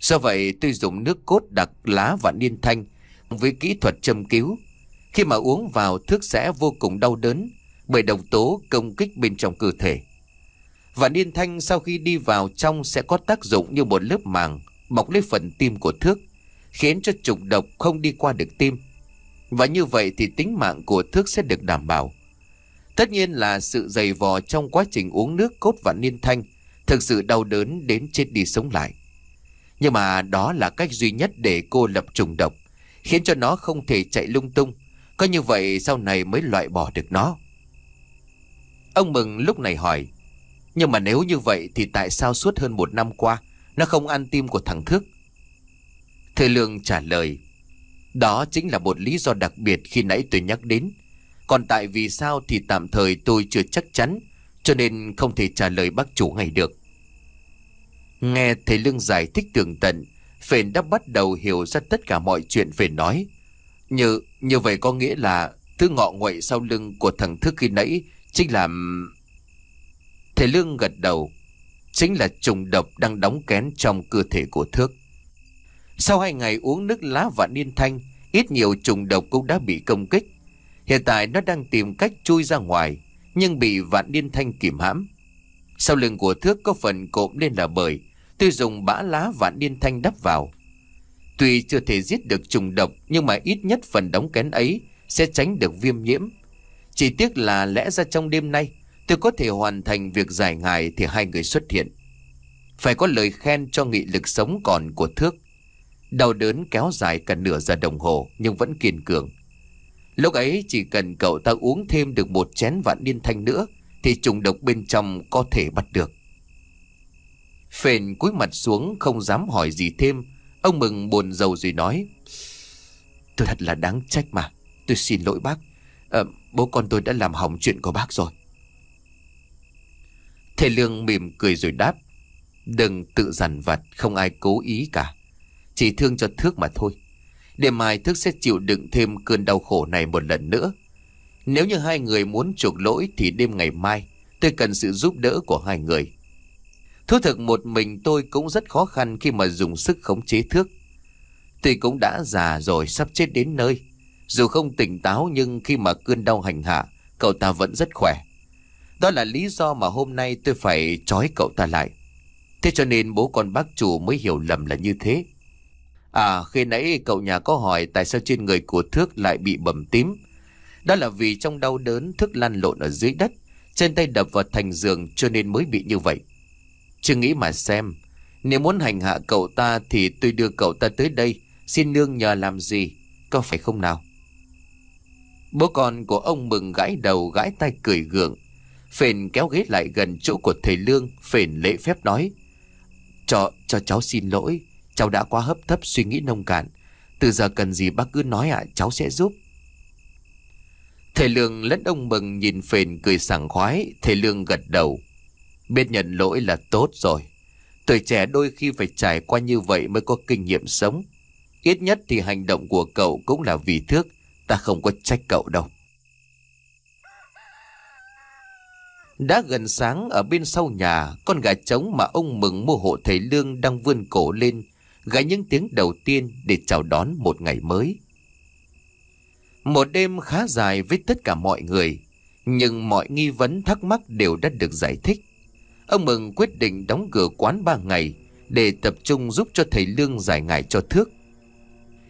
Do vậy tôi dùng nước cốt đặc lá vạn niên thanh với kỹ thuật châm cứu khi mà uống vào thước sẽ vô cùng đau đớn bởi độc tố công kích bên trong cơ thể. Và niên thanh sau khi đi vào trong sẽ có tác dụng như một lớp màng bọc lấy phần tim của thước, khiến cho trục độc không đi qua được tim. Và như vậy thì tính mạng của thước sẽ được đảm bảo. Tất nhiên là sự dày vò trong quá trình uống nước cốt và niên thanh thực sự đau đớn đến chết đi sống lại. Nhưng mà đó là cách duy nhất để cô lập trùng độc, khiến cho nó không thể chạy lung tung có như vậy sau này mới loại bỏ được nó Ông Mừng lúc này hỏi Nhưng mà nếu như vậy thì tại sao suốt hơn một năm qua Nó không ăn tim của thằng Thước Thầy Lương trả lời Đó chính là một lý do đặc biệt khi nãy tôi nhắc đến Còn tại vì sao thì tạm thời tôi chưa chắc chắn Cho nên không thể trả lời bác chủ ngay được Nghe thầy Lương giải thích tường tận Phền đã bắt đầu hiểu ra tất cả mọi chuyện Phền nói Như như vậy có nghĩa là Thứ ngọ nguậy sau lưng của thằng thức khi nãy Chính là Thầy Lương gật đầu Chính là trùng độc đang đóng kén trong cơ thể của thước Sau hai ngày uống nước lá và niên thanh Ít nhiều trùng độc cũng đã bị công kích Hiện tại nó đang tìm cách chui ra ngoài Nhưng bị vạn niên thanh kìm hãm Sau lưng của thước có phần cộm nên là bởi Tôi dùng bã lá vạn niên thanh đắp vào Tuy chưa thể giết được trùng độc nhưng mà ít nhất phần đóng kén ấy sẽ tránh được viêm nhiễm. Chỉ tiếc là lẽ ra trong đêm nay tôi có thể hoàn thành việc giải ngài thì hai người xuất hiện. Phải có lời khen cho nghị lực sống còn của thước. Đau đớn kéo dài cả nửa giờ đồng hồ nhưng vẫn kiên cường. Lúc ấy chỉ cần cậu ta uống thêm được một chén vạn niên thanh nữa thì trùng độc bên trong có thể bắt được. Phền cúi mặt xuống không dám hỏi gì thêm Ông Mừng buồn rầu rồi nói Tôi thật là đáng trách mà Tôi xin lỗi bác à, Bố con tôi đã làm hỏng chuyện của bác rồi Thầy Lương mỉm cười rồi đáp Đừng tự dằn vặt Không ai cố ý cả Chỉ thương cho Thước mà thôi đêm mai Thước sẽ chịu đựng thêm cơn đau khổ này một lần nữa Nếu như hai người muốn chuộc lỗi Thì đêm ngày mai Tôi cần sự giúp đỡ của hai người Thú thực một mình tôi cũng rất khó khăn khi mà dùng sức khống chế thước. Tuy cũng đã già rồi sắp chết đến nơi. Dù không tỉnh táo nhưng khi mà cơn đau hành hạ, cậu ta vẫn rất khỏe. Đó là lý do mà hôm nay tôi phải trói cậu ta lại. Thế cho nên bố con bác chủ mới hiểu lầm là như thế. À khi nãy cậu nhà có hỏi tại sao trên người của thước lại bị bầm tím. Đó là vì trong đau đớn thức lăn lộn ở dưới đất, trên tay đập vào thành giường cho nên mới bị như vậy. Chưa nghĩ mà xem Nếu muốn hành hạ cậu ta Thì tôi đưa cậu ta tới đây Xin nương nhờ làm gì Có phải không nào Bố con của ông mừng gãi đầu gãi tay cười gượng Phền kéo ghế lại gần chỗ của thầy Lương Phền lễ phép nói Cho, cho cháu xin lỗi Cháu đã quá hấp thấp suy nghĩ nông cạn Từ giờ cần gì bác cứ nói ạ à, cháu sẽ giúp Thầy Lương lẫn ông mừng nhìn Phền cười sảng khoái Thầy Lương gật đầu Biết nhận lỗi là tốt rồi. Tuổi trẻ đôi khi phải trải qua như vậy mới có kinh nghiệm sống. Ít nhất thì hành động của cậu cũng là vì thước. Ta không có trách cậu đâu. Đã gần sáng ở bên sau nhà, con gà trống mà ông mừng mua hộ thầy Lương đang vươn cổ lên, gãi những tiếng đầu tiên để chào đón một ngày mới. Một đêm khá dài với tất cả mọi người, nhưng mọi nghi vấn thắc mắc đều đã được giải thích. Ông Mừng quyết định đóng cửa quán 3 ngày để tập trung giúp cho thầy Lương giải ngải cho Thước.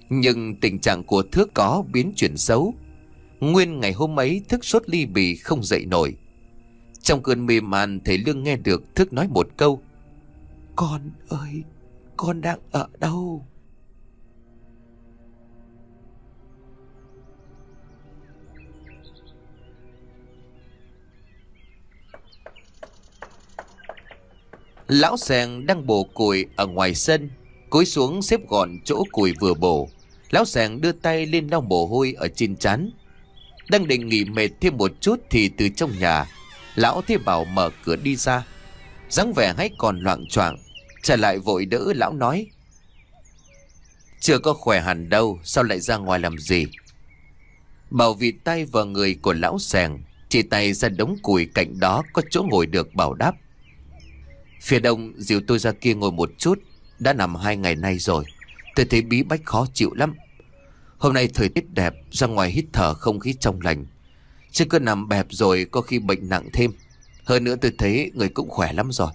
Nhưng tình trạng của Thước có biến chuyển xấu. Nguyên ngày hôm ấy Thước sốt ly bì không dậy nổi. Trong cơn mê man thầy Lương nghe được Thước nói một câu. Con ơi, con đang ở đâu? Lão sèn đang bổ củi ở ngoài sân Cúi xuống xếp gọn chỗ củi vừa bổ Lão sèn đưa tay lên lau mồ hôi ở trên chán Đang định nghỉ mệt thêm một chút Thì từ trong nhà Lão thế bảo mở cửa đi ra dáng vẻ hãy còn loạn choạng trở lại vội đỡ lão nói Chưa có khỏe hẳn đâu Sao lại ra ngoài làm gì Bảo vịt tay vào người của lão sèn Chỉ tay ra đống củi cạnh đó Có chỗ ngồi được bảo đáp phía đông dìu tôi ra kia ngồi một chút Đã nằm hai ngày nay rồi Tôi thấy bí bách khó chịu lắm Hôm nay thời tiết đẹp Ra ngoài hít thở không khí trong lành Chứ cứ nằm bẹp rồi có khi bệnh nặng thêm Hơn nữa tôi thấy người cũng khỏe lắm rồi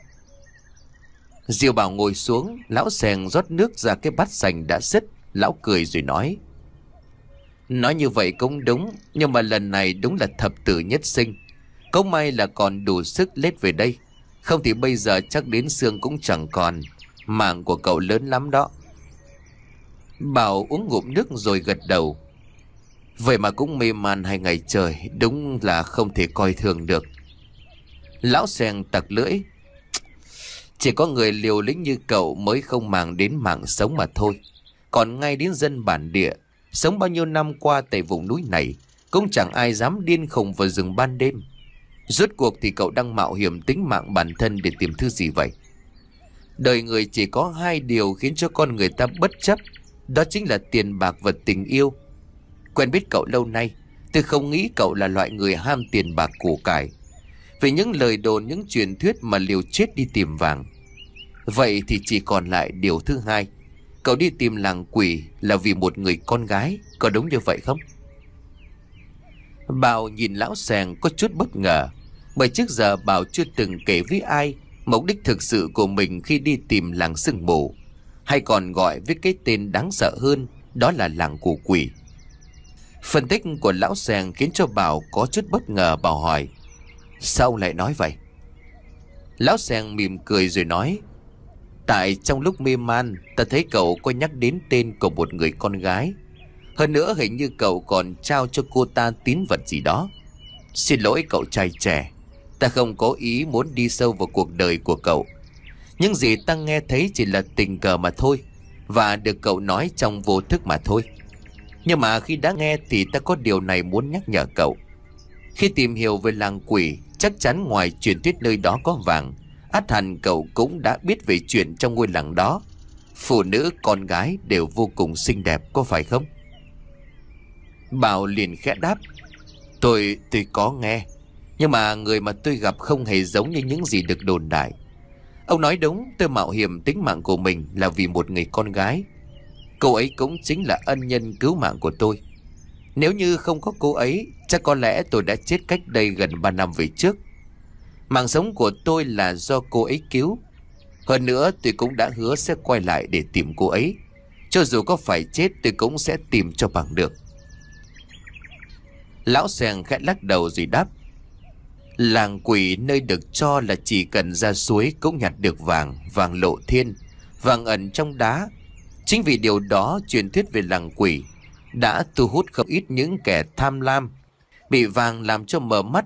Diêu bảo ngồi xuống Lão sèn rót nước ra cái bát sành đã xích Lão cười rồi nói Nói như vậy cũng đúng Nhưng mà lần này đúng là thập tử nhất sinh Cũng may là còn đủ sức lết về đây không thì bây giờ chắc đến xương cũng chẳng còn Mạng của cậu lớn lắm đó Bảo uống ngụm nước rồi gật đầu Vậy mà cũng mê man hai ngày trời Đúng là không thể coi thường được Lão sen tặc lưỡi Chỉ có người liều lĩnh như cậu Mới không màng đến mạng sống mà thôi Còn ngay đến dân bản địa Sống bao nhiêu năm qua tại vùng núi này Cũng chẳng ai dám điên khùng vào rừng ban đêm Rốt cuộc thì cậu đang mạo hiểm tính mạng bản thân để tìm thứ gì vậy? Đời người chỉ có hai điều khiến cho con người ta bất chấp Đó chính là tiền bạc và tình yêu Quen biết cậu lâu nay Tôi không nghĩ cậu là loại người ham tiền bạc củ cải vì những lời đồn những truyền thuyết mà liều chết đi tìm vàng Vậy thì chỉ còn lại điều thứ hai Cậu đi tìm làng quỷ là vì một người con gái Có đúng như vậy không? Bảo nhìn lão sàng có chút bất ngờ Bởi trước giờ Bảo chưa từng kể với ai Mục đích thực sự của mình khi đi tìm làng sương mù Hay còn gọi với cái tên đáng sợ hơn Đó là làng của quỷ Phân tích của lão sàng khiến cho Bảo có chút bất ngờ Bảo hỏi Sao lại nói vậy? Lão sàng mỉm cười rồi nói Tại trong lúc mê man Ta thấy cậu có nhắc đến tên của một người con gái hơn nữa hình như cậu còn trao cho cô ta tín vật gì đó Xin lỗi cậu trai trẻ Ta không cố ý muốn đi sâu vào cuộc đời của cậu Những gì ta nghe thấy chỉ là tình cờ mà thôi Và được cậu nói trong vô thức mà thôi Nhưng mà khi đã nghe thì ta có điều này muốn nhắc nhở cậu Khi tìm hiểu về làng quỷ Chắc chắn ngoài truyền thuyết nơi đó có vàng át hẳn cậu cũng đã biết về chuyện trong ngôi làng đó Phụ nữ con gái đều vô cùng xinh đẹp có phải không? Bảo liền khẽ đáp Tôi, tôi có nghe Nhưng mà người mà tôi gặp không hề giống như những gì được đồn đại Ông nói đúng tôi mạo hiểm tính mạng của mình là vì một người con gái Cô ấy cũng chính là ân nhân cứu mạng của tôi Nếu như không có cô ấy Chắc có lẽ tôi đã chết cách đây gần 3 năm về trước Mạng sống của tôi là do cô ấy cứu Hơn nữa tôi cũng đã hứa sẽ quay lại để tìm cô ấy Cho dù có phải chết tôi cũng sẽ tìm cho bằng được Lão sen khẽ lắc đầu rồi đáp Làng quỷ nơi được cho là chỉ cần ra suối cũng nhặt được vàng, vàng lộ thiên, vàng ẩn trong đá. Chính vì điều đó truyền thuyết về làng quỷ đã thu hút không ít những kẻ tham lam, bị vàng làm cho mờ mắt,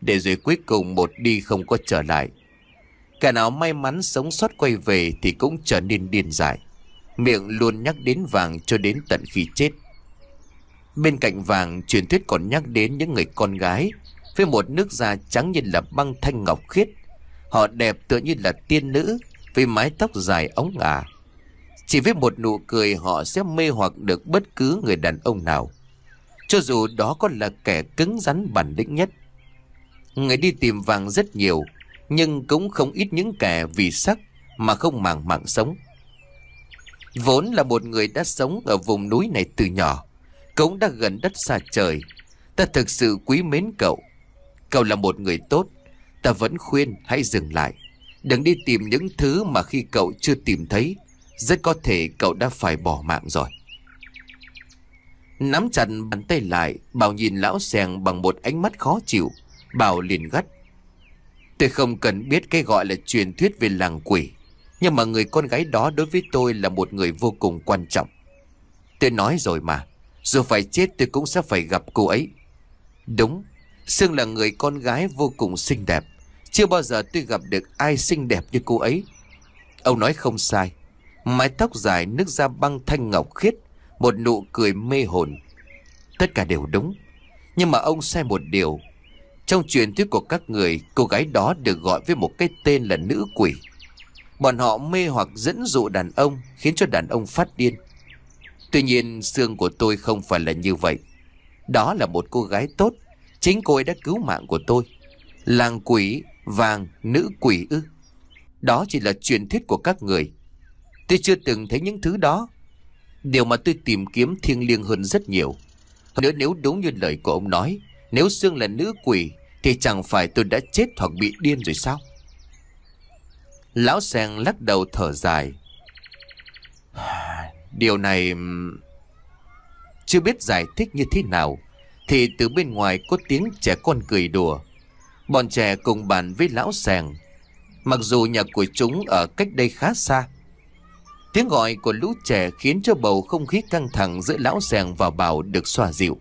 để rồi cuối cùng một đi không có trở lại. Kẻ nào may mắn sống sót quay về thì cũng trở nên điên dại, miệng luôn nhắc đến vàng cho đến tận khi chết. Bên cạnh vàng truyền thuyết còn nhắc đến những người con gái Với một nước da trắng như là băng thanh ngọc khiết Họ đẹp tựa như là tiên nữ Với mái tóc dài ống ả Chỉ với một nụ cười họ sẽ mê hoặc được bất cứ người đàn ông nào Cho dù đó có là kẻ cứng rắn bản lĩnh nhất Người đi tìm vàng rất nhiều Nhưng cũng không ít những kẻ vì sắc mà không màng mạng sống Vốn là một người đã sống ở vùng núi này từ nhỏ cũng đã gần đất xa trời. Ta thực sự quý mến cậu. Cậu là một người tốt. Ta vẫn khuyên hãy dừng lại. Đừng đi tìm những thứ mà khi cậu chưa tìm thấy, rất có thể cậu đã phải bỏ mạng rồi. Nắm chặt bàn tay lại, Bảo nhìn lão sèng bằng một ánh mắt khó chịu. Bảo liền gắt. Tôi không cần biết cái gọi là truyền thuyết về làng quỷ. Nhưng mà người con gái đó đối với tôi là một người vô cùng quan trọng. Tôi nói rồi mà, dù phải chết tôi cũng sẽ phải gặp cô ấy Đúng Sương là người con gái vô cùng xinh đẹp Chưa bao giờ tôi gặp được ai xinh đẹp như cô ấy Ông nói không sai Mái tóc dài nước da băng thanh ngọc khiết Một nụ cười mê hồn Tất cả đều đúng Nhưng mà ông sai một điều Trong truyền thuyết của các người Cô gái đó được gọi với một cái tên là nữ quỷ Bọn họ mê hoặc dẫn dụ đàn ông Khiến cho đàn ông phát điên Tuy nhiên xương của tôi không phải là như vậy Đó là một cô gái tốt Chính cô ấy đã cứu mạng của tôi Làng quỷ, vàng, nữ quỷ ư Đó chỉ là truyền thuyết của các người Tôi chưa từng thấy những thứ đó Điều mà tôi tìm kiếm thiêng liêng hơn rất nhiều Hơn nữa nếu đúng như lời của ông nói Nếu xương là nữ quỷ Thì chẳng phải tôi đã chết hoặc bị điên rồi sao Lão sen lắc đầu thở dài Điều này... Chưa biết giải thích như thế nào Thì từ bên ngoài có tiếng trẻ con cười đùa Bọn trẻ cùng bàn với lão sàng Mặc dù nhà của chúng ở cách đây khá xa Tiếng gọi của lũ trẻ khiến cho bầu không khí căng thẳng giữa lão sàng và bảo được xòa dịu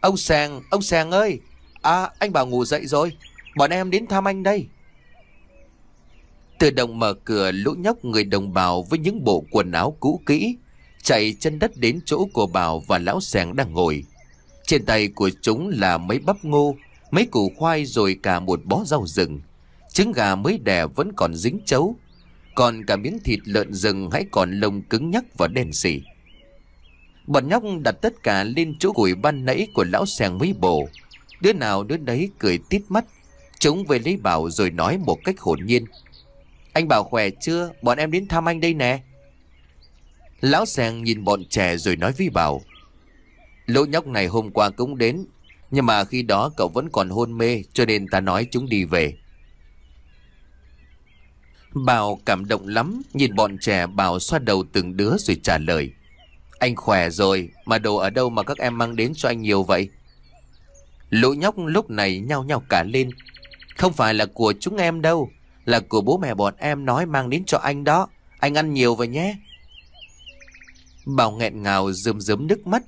Ông sàng, ông sàng ơi À anh bảo ngủ dậy rồi Bọn em đến thăm anh đây Tự động mở cửa lũ nhóc người đồng bào với những bộ quần áo cũ kỹ Chạy chân đất đến chỗ của Bảo và lão sẻng đang ngồi Trên tay của chúng là mấy bắp ngô Mấy củ khoai rồi cả một bó rau rừng Trứng gà mới đẻ vẫn còn dính chấu Còn cả miếng thịt lợn rừng hãy còn lông cứng nhắc và đen xỉ Bọn nhóc đặt tất cả lên chỗ gùi ban nãy của lão sẻng mấy bổ Đứa nào đứa đấy cười tít mắt Chúng về lấy bảo rồi nói một cách hồn nhiên anh bảo khỏe chưa Bọn em đến thăm anh đây nè Lão Seng nhìn bọn trẻ rồi nói với Bảo Lũ nhóc này hôm qua cũng đến Nhưng mà khi đó cậu vẫn còn hôn mê Cho nên ta nói chúng đi về Bảo cảm động lắm Nhìn bọn trẻ Bảo xoa đầu từng đứa rồi trả lời Anh khỏe rồi Mà đồ ở đâu mà các em mang đến cho anh nhiều vậy Lũ nhóc lúc này nhao nhao cả lên Không phải là của chúng em đâu là của bố mẹ bọn em nói mang đến cho anh đó Anh ăn nhiều vậy nhé Bảo nghẹn ngào rơm rớm nước mắt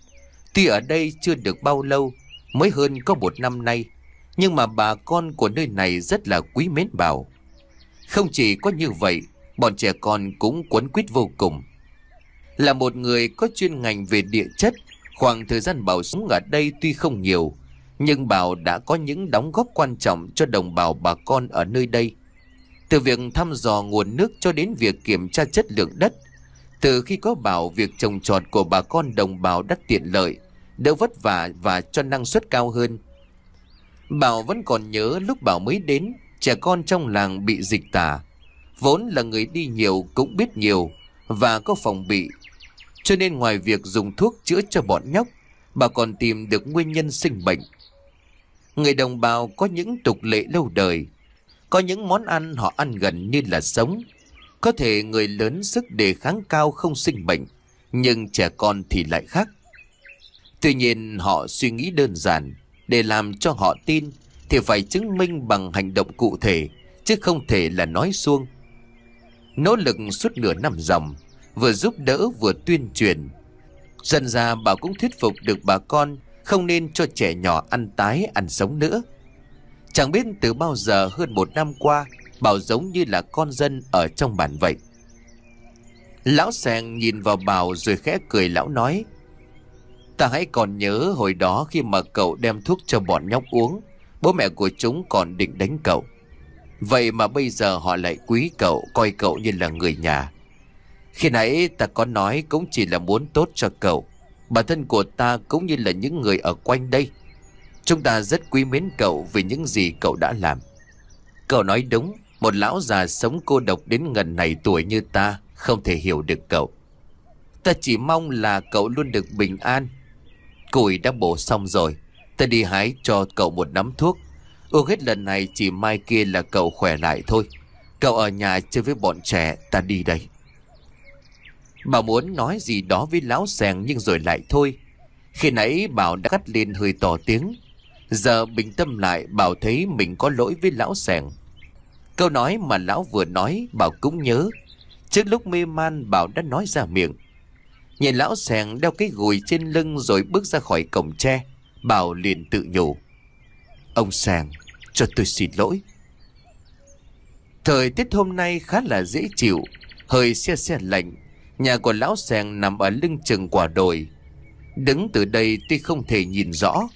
Tuy ở đây chưa được bao lâu Mới hơn có một năm nay Nhưng mà bà con của nơi này rất là quý mến Bảo Không chỉ có như vậy Bọn trẻ con cũng quấn quýt vô cùng Là một người có chuyên ngành về địa chất Khoảng thời gian Bảo sống ở đây tuy không nhiều Nhưng Bảo đã có những đóng góp quan trọng cho đồng bào bà con ở nơi đây từ việc thăm dò nguồn nước cho đến việc kiểm tra chất lượng đất Từ khi có bảo việc trồng trọt của bà con đồng bào đất tiện lợi Đỡ vất vả và cho năng suất cao hơn Bảo vẫn còn nhớ lúc Bảo mới đến Trẻ con trong làng bị dịch tả Vốn là người đi nhiều cũng biết nhiều Và có phòng bị Cho nên ngoài việc dùng thuốc chữa cho bọn nhóc Bà còn tìm được nguyên nhân sinh bệnh Người đồng bào có những tục lệ lâu đời có những món ăn họ ăn gần như là sống. Có thể người lớn sức đề kháng cao không sinh bệnh, nhưng trẻ con thì lại khác. Tuy nhiên họ suy nghĩ đơn giản, để làm cho họ tin thì phải chứng minh bằng hành động cụ thể, chứ không thể là nói suông. Nỗ lực suốt nửa năm dòng, vừa giúp đỡ vừa tuyên truyền. Dần ra bà cũng thuyết phục được bà con không nên cho trẻ nhỏ ăn tái ăn sống nữa. Chẳng biết từ bao giờ hơn một năm qua Bảo giống như là con dân ở trong bản vậy Lão sàng nhìn vào Bảo rồi khẽ cười lão nói Ta hãy còn nhớ hồi đó khi mà cậu đem thuốc cho bọn nhóc uống Bố mẹ của chúng còn định đánh cậu Vậy mà bây giờ họ lại quý cậu Coi cậu như là người nhà Khi nãy ta có nói cũng chỉ là muốn tốt cho cậu Bản thân của ta cũng như là những người ở quanh đây Chúng ta rất quý mến cậu vì những gì cậu đã làm Cậu nói đúng Một lão già sống cô độc đến ngần này tuổi như ta Không thể hiểu được cậu Ta chỉ mong là cậu luôn được bình an cùi đã bổ xong rồi Ta đi hái cho cậu một nắm thuốc Ước hết lần này chỉ mai kia là cậu khỏe lại thôi Cậu ở nhà chơi với bọn trẻ Ta đi đây Bảo muốn nói gì đó với lão sèn Nhưng rồi lại thôi Khi nãy Bảo đã cắt lên hơi tỏ tiếng Giờ bình tâm lại Bảo thấy mình có lỗi với lão sẻng Câu nói mà lão vừa nói Bảo cũng nhớ Trước lúc mê man Bảo đã nói ra miệng Nhìn lão sẻng đeo cái gùi trên lưng Rồi bước ra khỏi cổng tre Bảo liền tự nhủ Ông sàng cho tôi xin lỗi Thời tiết hôm nay khá là dễ chịu Hơi xe xe lạnh Nhà của lão sàng nằm ở lưng chừng quả đồi Đứng từ đây tuy không thể nhìn rõ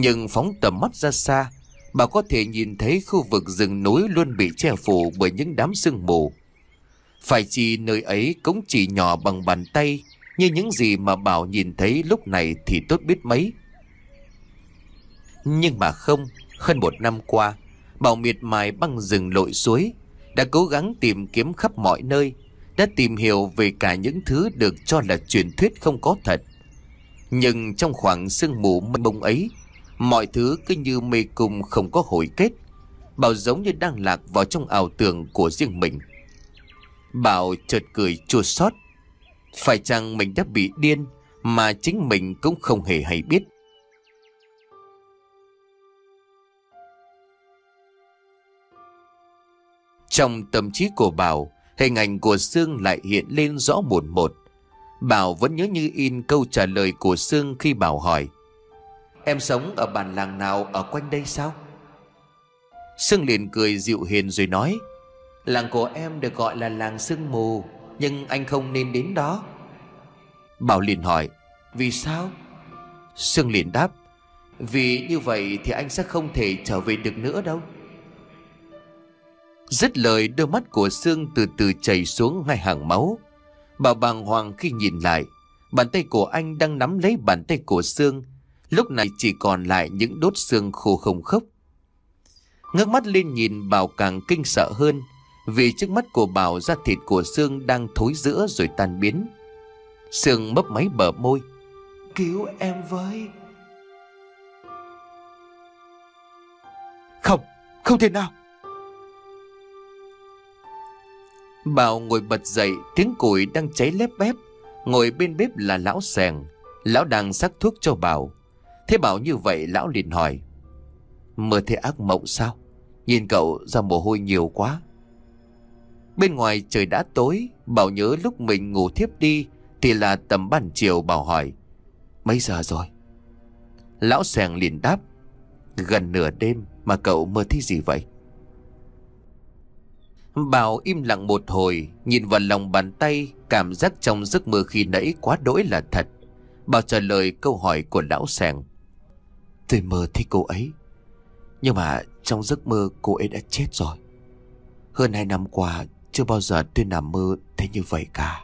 nhưng phóng tầm mắt ra xa Bà có thể nhìn thấy khu vực rừng núi Luôn bị che phủ bởi những đám sương mù Phải chi nơi ấy cũng chỉ nhỏ bằng bàn tay Như những gì mà Bảo nhìn thấy lúc này thì tốt biết mấy Nhưng mà không Hơn một năm qua Bảo miệt mài băng rừng lội suối Đã cố gắng tìm kiếm khắp mọi nơi Đã tìm hiểu về cả những thứ được cho là truyền thuyết không có thật Nhưng trong khoảng sương mù mênh mông ấy Mọi thứ cứ như mê cung không có hồi kết Bảo giống như đang lạc vào trong ảo tưởng của riêng mình Bảo chợt cười chua xót Phải chăng mình đã bị điên Mà chính mình cũng không hề hay biết Trong tâm trí của Bảo Hình ảnh của Sương lại hiện lên rõ một một Bảo vẫn nhớ như in câu trả lời của Sương khi Bảo hỏi Em sống ở bản làng nào ở quanh đây sao Sương liền cười dịu hiền rồi nói Làng của em được gọi là làng sương mù Nhưng anh không nên đến đó Bảo liền hỏi Vì sao Sương liền đáp Vì như vậy thì anh sẽ không thể trở về được nữa đâu Dứt lời đôi mắt của Sương từ từ chảy xuống ngay hàng máu Bảo bàng hoàng khi nhìn lại Bàn tay của anh đang nắm lấy bàn tay của Sương Lúc này chỉ còn lại những đốt xương khô không khốc Ngước mắt lên nhìn Bảo càng kinh sợ hơn Vì trước mắt của Bảo da thịt của xương đang thối giữa rồi tan biến xương mấp máy bờ môi Cứu em với Không, không thể nào Bảo ngồi bật dậy Tiếng củi đang cháy lép bép Ngồi bên bếp là lão sèng Lão đang sắc thuốc cho Bảo Thế bảo như vậy lão liền hỏi Mơ thấy ác mộng sao Nhìn cậu ra mồ hôi nhiều quá Bên ngoài trời đã tối Bảo nhớ lúc mình ngủ thiếp đi Thì là tầm ban chiều Bảo hỏi Mấy giờ rồi Lão sàng liền đáp Gần nửa đêm mà cậu mơ thấy gì vậy Bảo im lặng một hồi Nhìn vào lòng bàn tay Cảm giác trong giấc mơ khi nãy quá đỗi là thật Bảo trả lời câu hỏi của lão sàng Tôi mơ thấy cô ấy Nhưng mà trong giấc mơ cô ấy đã chết rồi Hơn hai năm qua Chưa bao giờ tôi nằm mơ thế như vậy cả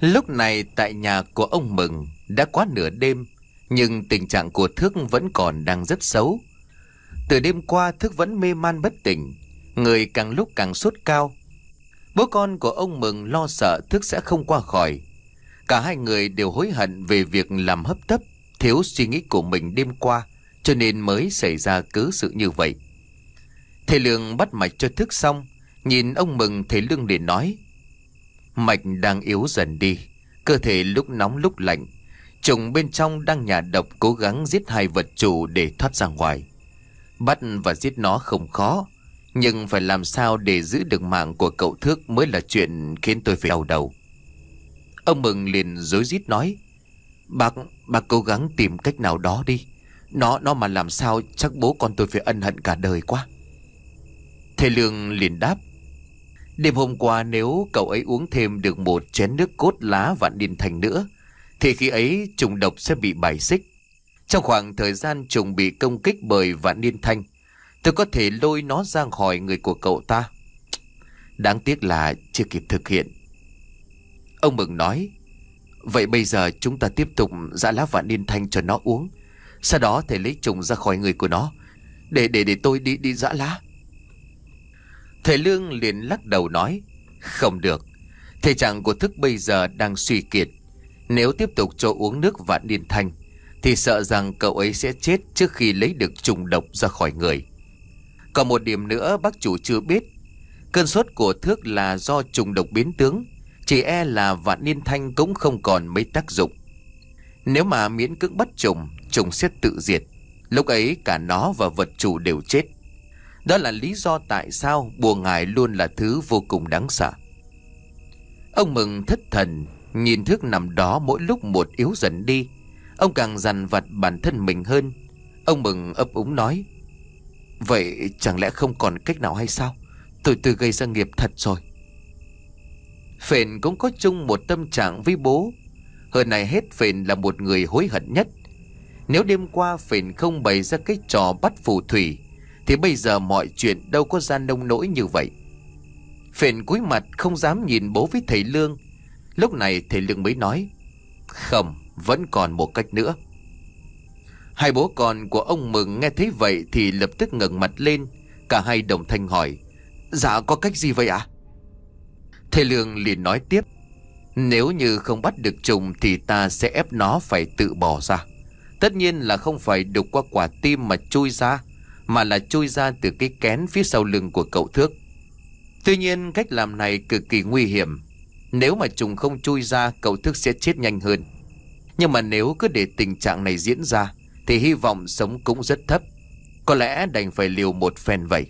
Lúc này tại nhà của ông Mừng đã quá nửa đêm Nhưng tình trạng của Thước vẫn còn đang rất xấu Từ đêm qua Thước vẫn mê man bất tỉnh Người càng lúc càng sốt cao Bố con của ông Mừng lo sợ thức sẽ không qua khỏi. Cả hai người đều hối hận về việc làm hấp tấp, thiếu suy nghĩ của mình đêm qua, cho nên mới xảy ra cứ sự như vậy. Thầy Lương bắt mạch cho thức xong, nhìn ông Mừng thầy Lương để nói. Mạch đang yếu dần đi, cơ thể lúc nóng lúc lạnh. Trùng bên trong đang nhà độc cố gắng giết hai vật chủ để thoát ra ngoài. Bắt và giết nó không khó, nhưng phải làm sao để giữ được mạng của cậu thước mới là chuyện khiến tôi phải đau đầu. Ông Mừng liền dối rít nói. Bác, bác cố gắng tìm cách nào đó đi. Nó, nó mà làm sao chắc bố con tôi phải ân hận cả đời quá. Thầy Lương liền đáp. Đêm hôm qua nếu cậu ấy uống thêm được một chén nước cốt lá vạn điên thành nữa, thì khi ấy trùng độc sẽ bị bài xích. Trong khoảng thời gian trùng bị công kích bởi vạn niên thanh, Tôi có thể lôi nó ra khỏi người của cậu ta Đáng tiếc là chưa kịp thực hiện Ông Mừng nói Vậy bây giờ chúng ta tiếp tục dã lá vạn niên thanh cho nó uống Sau đó thầy lấy trùng ra khỏi người của nó Để để để tôi đi đi dã lá Thầy Lương liền lắc đầu nói Không được Thể trạng của thức bây giờ đang suy kiệt Nếu tiếp tục cho uống nước vạn niên thanh Thì sợ rằng cậu ấy sẽ chết trước khi lấy được trùng độc ra khỏi người còn một điểm nữa bác chủ chưa biết Cơn sốt của thước là do trùng độc biến tướng Chỉ e là vạn niên thanh cũng không còn mấy tác dụng Nếu mà miễn cưỡng bắt trùng Trùng sẽ tự diệt Lúc ấy cả nó và vật chủ đều chết Đó là lý do tại sao bùa ngải luôn là thứ vô cùng đáng sợ Ông Mừng thất thần Nhìn thước nằm đó mỗi lúc một yếu dần đi Ông càng dằn vặt bản thân mình hơn Ông Mừng ấp úng nói Vậy chẳng lẽ không còn cách nào hay sao Tôi từ gây ra nghiệp thật rồi Phền cũng có chung một tâm trạng với bố Hơn này hết Phền là một người hối hận nhất Nếu đêm qua Phền không bày ra cái trò bắt phù thủy Thì bây giờ mọi chuyện đâu có ra nông nỗi như vậy Phền cúi mặt không dám nhìn bố với thầy Lương Lúc này thầy Lương mới nói Không, vẫn còn một cách nữa Hai bố con của ông Mừng nghe thấy vậy thì lập tức ngẩng mặt lên. Cả hai đồng thanh hỏi. Dạ có cách gì vậy ạ? Thầy Lương liền nói tiếp. Nếu như không bắt được trùng thì ta sẽ ép nó phải tự bỏ ra. Tất nhiên là không phải đục qua quả tim mà chui ra, mà là chui ra từ cái kén phía sau lưng của cậu thước. Tuy nhiên cách làm này cực kỳ nguy hiểm. Nếu mà trùng không chui ra cậu thước sẽ chết nhanh hơn. Nhưng mà nếu cứ để tình trạng này diễn ra thì hy vọng sống cũng rất thấp. Có lẽ đành phải liều một phen vậy.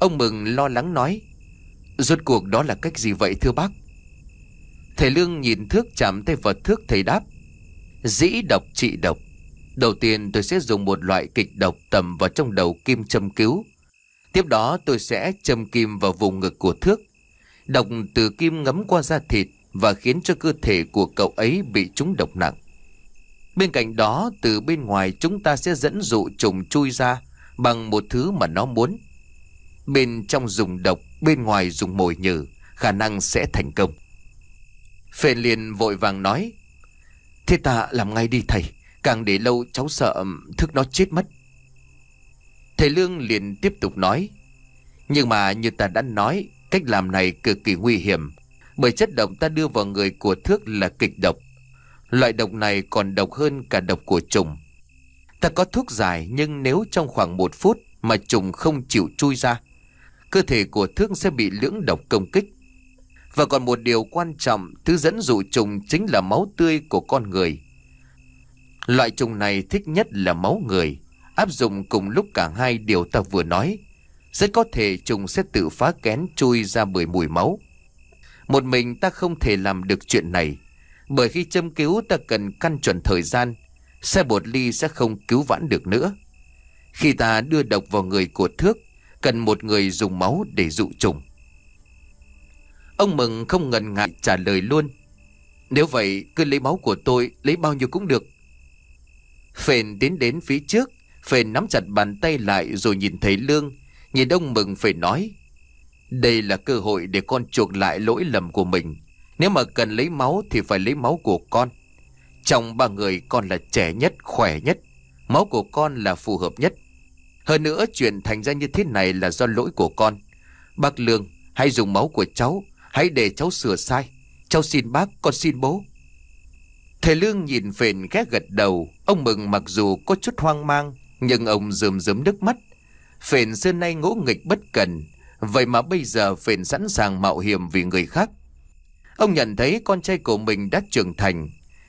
Ông Mừng lo lắng nói, rốt cuộc đó là cách gì vậy thưa bác? Thầy Lương nhìn thước chạm tay vật thước thầy đáp, dĩ độc trị độc. Đầu tiên tôi sẽ dùng một loại kịch độc tầm vào trong đầu kim châm cứu. Tiếp đó tôi sẽ châm kim vào vùng ngực của thước. Độc từ kim ngấm qua da thịt và khiến cho cơ thể của cậu ấy bị trúng độc nặng. Bên cạnh đó, từ bên ngoài chúng ta sẽ dẫn dụ trùng chui ra bằng một thứ mà nó muốn. Bên trong dùng độc, bên ngoài dùng mồi nhử, khả năng sẽ thành công. Phền liền vội vàng nói, Thế ta làm ngay đi thầy, càng để lâu cháu sợ thức nó chết mất. Thầy Lương liền tiếp tục nói, Nhưng mà như ta đã nói, cách làm này cực kỳ nguy hiểm, bởi chất độc ta đưa vào người của thước là kịch độc. Loại độc này còn độc hơn cả độc của trùng Ta có thuốc giải nhưng nếu trong khoảng một phút mà trùng không chịu chui ra Cơ thể của thước sẽ bị lưỡng độc công kích Và còn một điều quan trọng Thứ dẫn dụ trùng chính là máu tươi của con người Loại trùng này thích nhất là máu người Áp dụng cùng lúc cả hai điều ta vừa nói Rất có thể trùng sẽ tự phá kén chui ra bởi mùi máu Một mình ta không thể làm được chuyện này bởi khi châm cứu ta cần căn chuẩn thời gian Xe bột ly sẽ không cứu vãn được nữa Khi ta đưa độc vào người của thước Cần một người dùng máu để dụ trùng Ông Mừng không ngần ngại trả lời luôn Nếu vậy cứ lấy máu của tôi Lấy bao nhiêu cũng được Phền tiến đến phía trước Phền nắm chặt bàn tay lại rồi nhìn thấy Lương Nhìn ông Mừng phải nói Đây là cơ hội để con chuộc lại lỗi lầm của mình nếu mà cần lấy máu thì phải lấy máu của con. Trong ba người con là trẻ nhất, khỏe nhất. Máu của con là phù hợp nhất. Hơn nữa chuyện thành ra như thế này là do lỗi của con. Bác Lương, hãy dùng máu của cháu, hãy để cháu sửa sai. Cháu xin bác, con xin bố. Thầy Lương nhìn phền ghé gật đầu, ông mừng mặc dù có chút hoang mang, nhưng ông rơm rớm nước mắt. Phền xưa nay ngỗ nghịch bất cần, vậy mà bây giờ phền sẵn sàng mạo hiểm vì người khác. Ông nhận thấy con trai của mình đã trưởng thành.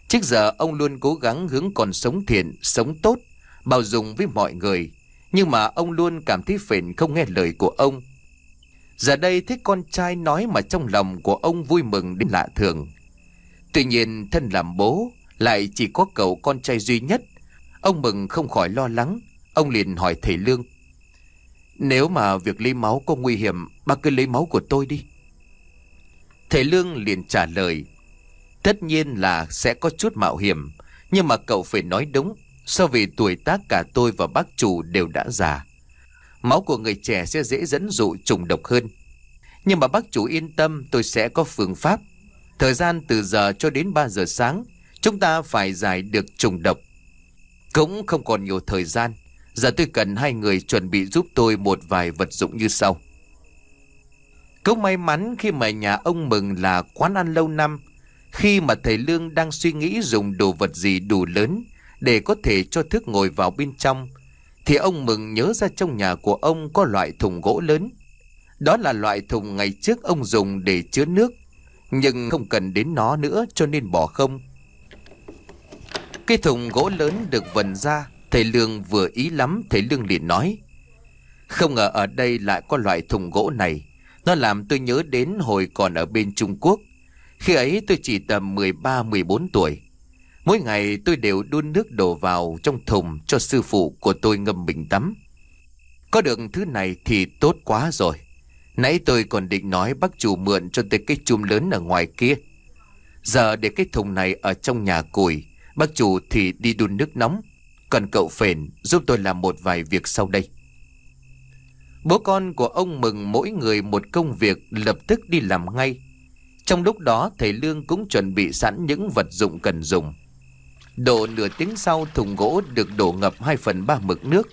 Trước giờ ông luôn cố gắng hướng còn sống thiện, sống tốt, bao dung với mọi người. Nhưng mà ông luôn cảm thấy phiền không nghe lời của ông. Giờ đây thấy con trai nói mà trong lòng của ông vui mừng đến lạ thường. Tuy nhiên thân làm bố lại chỉ có cậu con trai duy nhất. Ông mừng không khỏi lo lắng. Ông liền hỏi thầy Lương. Nếu mà việc lấy máu có nguy hiểm, bác cứ lấy máu của tôi đi. Thầy Lương liền trả lời Tất nhiên là sẽ có chút mạo hiểm Nhưng mà cậu phải nói đúng So vì tuổi tác cả tôi và bác chủ đều đã già Máu của người trẻ sẽ dễ dẫn dụ trùng độc hơn Nhưng mà bác chủ yên tâm tôi sẽ có phương pháp Thời gian từ giờ cho đến 3 giờ sáng Chúng ta phải giải được trùng độc Cũng không còn nhiều thời gian Giờ tôi cần hai người chuẩn bị giúp tôi một vài vật dụng như sau cũng may mắn khi mà nhà ông Mừng là quán ăn lâu năm, khi mà thầy Lương đang suy nghĩ dùng đồ vật gì đủ lớn để có thể cho thức ngồi vào bên trong, thì ông Mừng nhớ ra trong nhà của ông có loại thùng gỗ lớn. Đó là loại thùng ngày trước ông dùng để chứa nước, nhưng không cần đến nó nữa cho nên bỏ không. Cái thùng gỗ lớn được vần ra, thầy Lương vừa ý lắm, thầy Lương liền nói. Không ngờ ở đây lại có loại thùng gỗ này. Nó làm tôi nhớ đến hồi còn ở bên Trung Quốc. Khi ấy tôi chỉ tầm 13-14 tuổi. Mỗi ngày tôi đều đun nước đổ vào trong thùng cho sư phụ của tôi ngâm bình tắm. Có được thứ này thì tốt quá rồi. Nãy tôi còn định nói bác chủ mượn cho tôi cái chum lớn ở ngoài kia. Giờ để cái thùng này ở trong nhà củi, bác chủ thì đi đun nước nóng. Cần cậu phền giúp tôi làm một vài việc sau đây. Bố con của ông mừng mỗi người một công việc lập tức đi làm ngay. Trong lúc đó thầy Lương cũng chuẩn bị sẵn những vật dụng cần dùng. Độ nửa tiếng sau thùng gỗ được đổ ngập 2 phần 3 mực nước.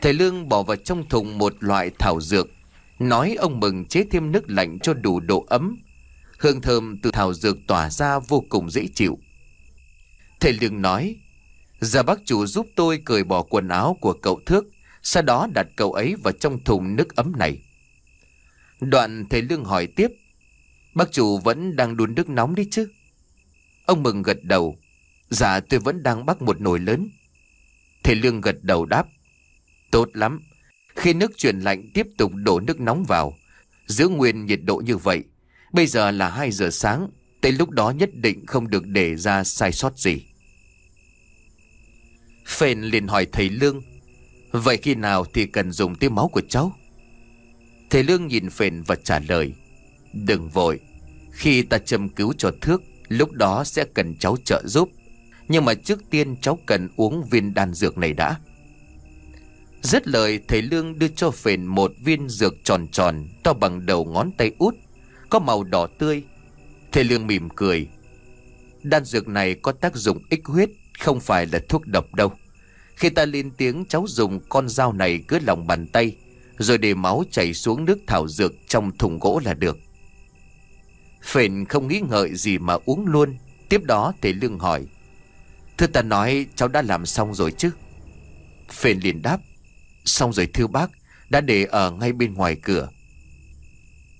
Thầy Lương bỏ vào trong thùng một loại thảo dược. Nói ông mừng chế thêm nước lạnh cho đủ độ ấm. Hương thơm từ thảo dược tỏa ra vô cùng dễ chịu. Thầy Lương nói, Giờ bác chủ giúp tôi cởi bỏ quần áo của cậu thước sau đó đặt cậu ấy vào trong thùng nước ấm này Đoạn thầy Lương hỏi tiếp Bác chủ vẫn đang đun nước nóng đi chứ Ông Mừng gật đầu Dạ tôi vẫn đang bắt một nồi lớn Thầy Lương gật đầu đáp Tốt lắm Khi nước chuyển lạnh tiếp tục đổ nước nóng vào Giữ nguyên nhiệt độ như vậy Bây giờ là 2 giờ sáng Tới lúc đó nhất định không được để ra sai sót gì Phền liền hỏi thầy Lương Vậy khi nào thì cần dùng tiêu máu của cháu Thầy Lương nhìn phền và trả lời Đừng vội Khi ta châm cứu cho thước Lúc đó sẽ cần cháu trợ giúp Nhưng mà trước tiên cháu cần uống viên đan dược này đã rất lời thầy Lương đưa cho phền một viên dược tròn tròn To bằng đầu ngón tay út Có màu đỏ tươi Thầy Lương mỉm cười Đan dược này có tác dụng ích huyết Không phải là thuốc độc đâu khi ta lên tiếng cháu dùng con dao này cứa lòng bàn tay Rồi để máu chảy xuống nước thảo dược trong thùng gỗ là được Phền không nghĩ ngợi gì mà uống luôn Tiếp đó thầy Lương hỏi Thưa ta nói cháu đã làm xong rồi chứ Phền liền đáp Xong rồi thưa bác Đã để ở ngay bên ngoài cửa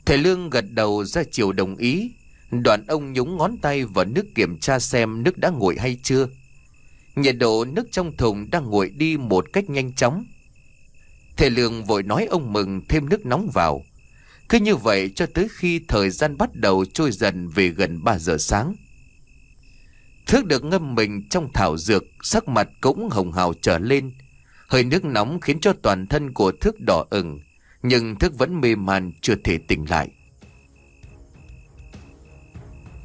Thầy Lương gật đầu ra chiều đồng ý Đoạn ông nhúng ngón tay vào nước kiểm tra xem nước đã nguội hay chưa Nhiệt độ nước trong thùng đang nguội đi một cách nhanh chóng. Thầy Lương vội nói ông Mừng thêm nước nóng vào. Cứ như vậy cho tới khi thời gian bắt đầu trôi dần về gần 3 giờ sáng. Thước được ngâm mình trong thảo dược, sắc mặt cũng hồng hào trở lên. Hơi nước nóng khiến cho toàn thân của thước đỏ ửng, nhưng thước vẫn mê man chưa thể tỉnh lại.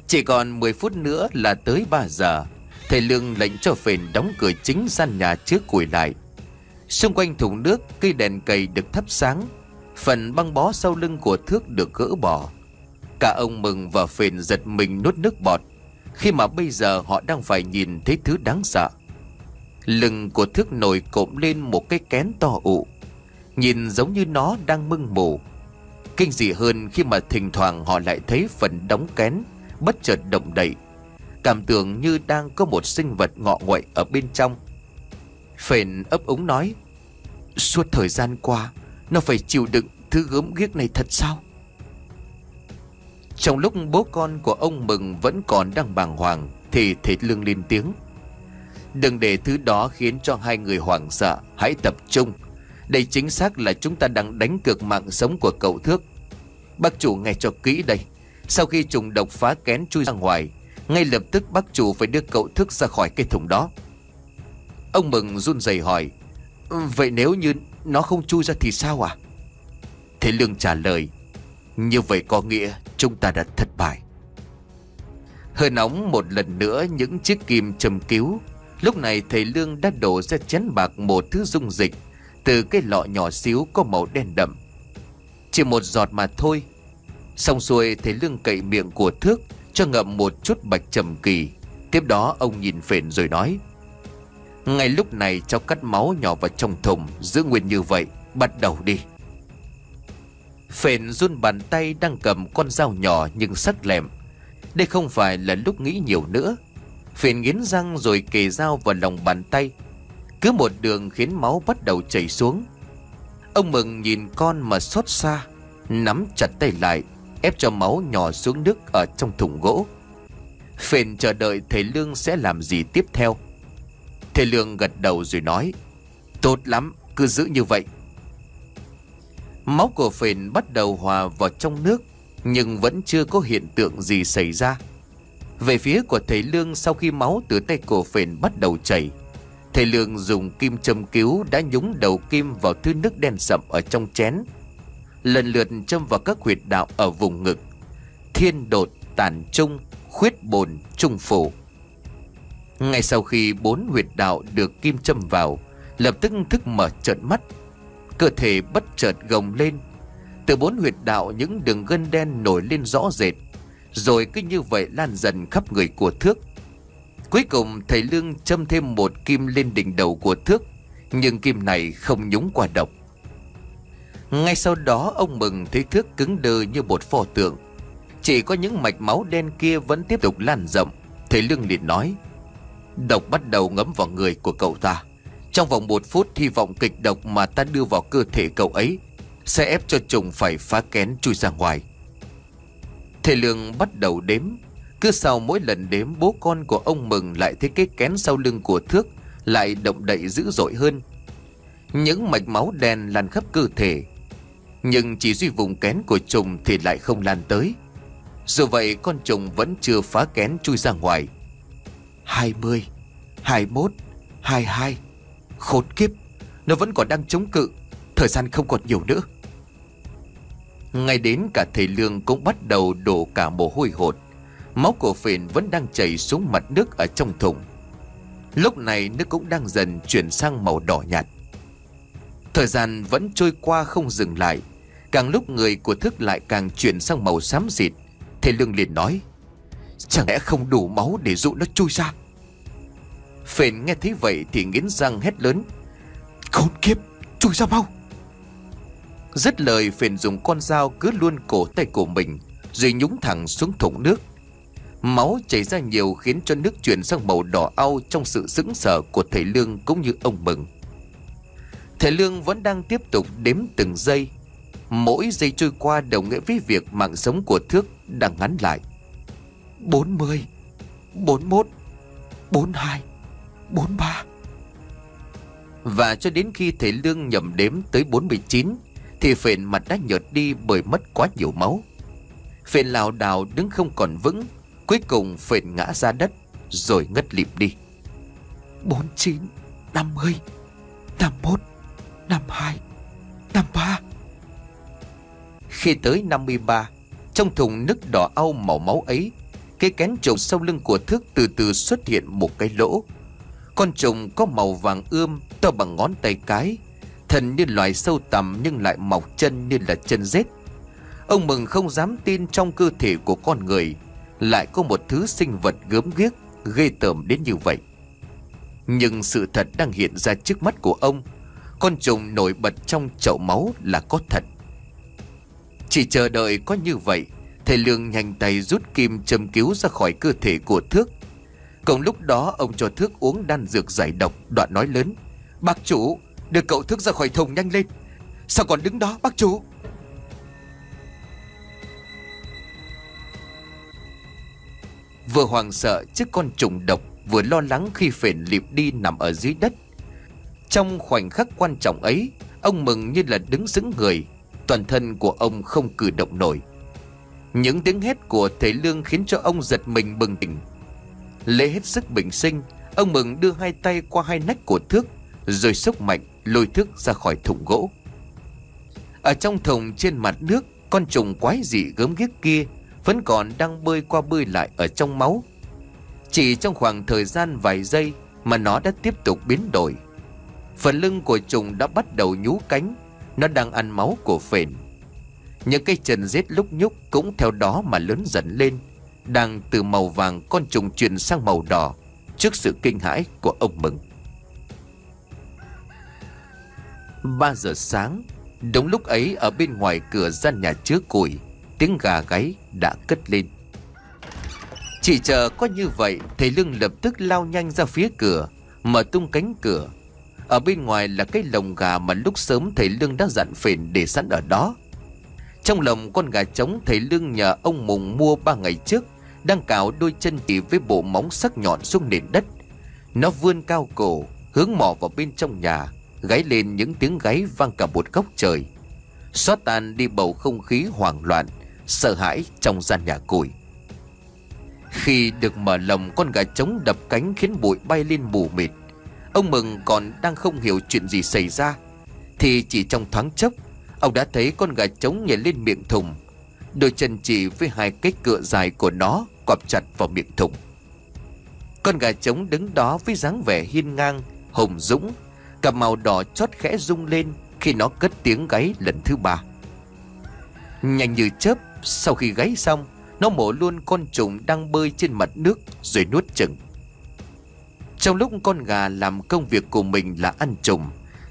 Chỉ còn 10 phút nữa là tới 3 giờ. Thầy Lương lệnh cho phền đóng cửa chính gian nhà trước củi lại Xung quanh thùng nước cây đèn cây được thắp sáng Phần băng bó sau lưng của thước được gỡ bỏ Cả ông Mừng và phền giật mình nuốt nước bọt Khi mà bây giờ họ đang phải nhìn thấy thứ đáng sợ Lưng của thước nổi cộm lên một cái kén to ụ Nhìn giống như nó đang mưng mù Kinh dị hơn khi mà thỉnh thoảng họ lại thấy phần đóng kén Bất chợt động đậy Cảm tưởng như đang có một sinh vật ngọ nguậy ở bên trong Phền ấp úng nói Suốt thời gian qua Nó phải chịu đựng thứ gớm ghiếc này thật sao Trong lúc bố con của ông Mừng vẫn còn đang bàng hoàng Thì thịt lương lên tiếng Đừng để thứ đó khiến cho hai người hoảng sợ Hãy tập trung Đây chính xác là chúng ta đang đánh cược mạng sống của cậu thước Bác chủ nghe cho kỹ đây Sau khi trùng độc phá kén chui ra ngoài ngay lập tức bác chủ phải đưa cậu thức ra khỏi cái thùng đó Ông Mừng run rẩy hỏi Vậy nếu như nó không chui ra thì sao à Thế Lương trả lời Như vậy có nghĩa chúng ta đã thất bại Hơi nóng một lần nữa những chiếc kim châm cứu Lúc này thầy Lương đã đổ ra chén bạc một thứ dung dịch Từ cái lọ nhỏ xíu có màu đen đậm Chỉ một giọt mà thôi Xong xuôi thầy Lương cậy miệng của thước cho ngậm một chút bạch trầm kỳ Tiếp đó ông nhìn phền rồi nói Ngay lúc này cháu cắt máu nhỏ vào trong thùng Giữ nguyên như vậy Bắt đầu đi Phền run bàn tay đang cầm con dao nhỏ nhưng sắc lẹm Đây không phải là lúc nghĩ nhiều nữa Phền nghiến răng rồi kề dao vào lòng bàn tay Cứ một đường khiến máu bắt đầu chảy xuống Ông Mừng nhìn con mà xót xa Nắm chặt tay lại ép cho máu nhỏ xuống nước ở trong thùng gỗ. Phền chờ đợi thầy Lương sẽ làm gì tiếp theo. Thầy Lương gật đầu rồi nói, tốt lắm, cứ giữ như vậy. Máu của phền bắt đầu hòa vào trong nước, nhưng vẫn chưa có hiện tượng gì xảy ra. Về phía của thầy Lương sau khi máu từ tay cổ phền bắt đầu chảy, thầy Lương dùng kim châm cứu đã nhúng đầu kim vào thứ nước đen sậm ở trong chén lần lượt châm vào các huyệt đạo ở vùng ngực thiên đột tản trung khuyết bồn trung phủ ngay sau khi bốn huyệt đạo được kim châm vào lập tức thức mở trợn mắt cơ thể bất chợt gồng lên từ bốn huyệt đạo những đường gân đen nổi lên rõ rệt rồi cứ như vậy lan dần khắp người của thước cuối cùng thầy lương châm thêm một kim lên đỉnh đầu của thước nhưng kim này không nhúng qua độc ngay sau đó ông Mừng thấy thước cứng đờ như một pho tượng Chỉ có những mạch máu đen kia vẫn tiếp tục lan rộng Thầy Lương liền nói Độc bắt đầu ngấm vào người của cậu ta Trong vòng một phút hy vọng kịch độc mà ta đưa vào cơ thể cậu ấy Sẽ ép cho trùng phải phá kén chui ra ngoài Thầy Lương bắt đầu đếm Cứ sau mỗi lần đếm bố con của ông Mừng lại thấy cái kén sau lưng của thước Lại động đậy dữ dội hơn Những mạch máu đen lan khắp cơ thể nhưng chỉ duy vùng kén của trùng thì lại không lan tới Dù vậy con trùng vẫn chưa phá kén chui ra ngoài 20 21 22 Khốn kiếp Nó vẫn còn đang chống cự Thời gian không còn nhiều nữa Ngay đến cả thầy Lương cũng bắt đầu đổ cả mồ hôi hột Máu của phền vẫn đang chảy xuống mặt nước ở trong thùng Lúc này nước cũng đang dần chuyển sang màu đỏ nhạt Thời gian vẫn trôi qua không dừng lại Càng lúc người của thức lại càng chuyển sang màu xám xịt Thầy Lương liền nói Chẳng lẽ không đủ máu để dụ nó chui ra Phền nghe thấy vậy thì nghiến răng hét lớn Khốn kiếp chui ra mau Dứt lời Phền dùng con dao cứ luôn cổ tay của mình Rồi nhúng thẳng xuống thùng nước Máu chảy ra nhiều khiến cho nước chuyển sang màu đỏ au trong sự sững sờ của thầy Lương cũng như ông Mừng Thầy Lương vẫn đang tiếp tục đếm từng giây Mỗi giây trôi qua đồng nghĩa với việc mạng sống của Thước đang ngắn lại 40 41 42 43 Và cho đến khi thầy Lương nhầm đếm tới 49 Thì phền mặt đã nhợt đi bởi mất quá nhiều máu Phền lào đảo đứng không còn vững Cuối cùng phền ngã ra đất Rồi ngất lịm đi 49 50 51 năm hai, Năm ba. Khi tới năm mươi ba, Trong thùng nước đỏ au màu máu ấy Cái kén trộn sau lưng của thước từ từ xuất hiện một cái lỗ Con trùng có màu vàng ươm To bằng ngón tay cái Thần như loài sâu tầm nhưng lại mọc chân như là chân rết Ông Mừng không dám tin trong cơ thể của con người Lại có một thứ sinh vật gớm ghiếc Ghê tởm đến như vậy Nhưng sự thật đang hiện ra trước mắt của ông con trùng nổi bật trong chậu máu là có thật Chỉ chờ đợi có như vậy Thầy Lương nhanh tay rút kim châm cứu ra khỏi cơ thể của Thước Cùng lúc đó ông cho Thước uống đan dược giải độc Đoạn nói lớn Bác chủ Đưa cậu Thước ra khỏi thùng nhanh lên Sao còn đứng đó bác chủ Vừa hoàng sợ trước con trùng độc Vừa lo lắng khi phền lịp đi nằm ở dưới đất trong khoảnh khắc quan trọng ấy, ông mừng như là đứng xứng người, toàn thân của ông không cử động nổi. Những tiếng hét của thầy Lương khiến cho ông giật mình bừng tỉnh. Lễ hết sức bình sinh, ông mừng đưa hai tay qua hai nách của thước, rồi sốc mạnh lôi thước ra khỏi thùng gỗ. Ở trong thùng trên mặt nước, con trùng quái dị gớm ghiếc kia vẫn còn đang bơi qua bơi lại ở trong máu. Chỉ trong khoảng thời gian vài giây mà nó đã tiếp tục biến đổi, Phần lưng của trùng đã bắt đầu nhú cánh Nó đang ăn máu của phền Những cái chân giết lúc nhúc Cũng theo đó mà lớn dần lên Đang từ màu vàng con trùng chuyển sang màu đỏ Trước sự kinh hãi của ông Mừng 3 giờ sáng Đúng lúc ấy ở bên ngoài cửa gian nhà chứa củi Tiếng gà gáy đã cất lên Chỉ chờ có như vậy Thầy Lương lập tức lao nhanh ra phía cửa Mở tung cánh cửa ở bên ngoài là cái lồng gà mà lúc sớm thầy Lương đã dặn phền để sẵn ở đó Trong lồng con gà trống thầy Lương nhờ ông Mùng mua ba ngày trước Đang cào đôi chân chỉ với bộ móng sắc nhọn xuống nền đất Nó vươn cao cổ, hướng mò vào bên trong nhà Gáy lên những tiếng gáy vang cả một góc trời Xóa tan đi bầu không khí hoảng loạn Sợ hãi trong gian nhà củi Khi được mở lồng con gà trống đập cánh khiến bụi bay lên mù mịt Ông Mừng còn đang không hiểu chuyện gì xảy ra Thì chỉ trong thoáng chốc Ông đã thấy con gà trống nhảy lên miệng thùng Đôi chân chỉ với hai cái cựa dài của nó Quặp chặt vào miệng thùng Con gà trống đứng đó với dáng vẻ hiên ngang Hồng dũng Cặp màu đỏ chót khẽ rung lên Khi nó cất tiếng gáy lần thứ ba Nhanh như chớp Sau khi gáy xong Nó mổ luôn con trùng đang bơi trên mặt nước Rồi nuốt chừng trong lúc con gà làm công việc của mình là ăn trùng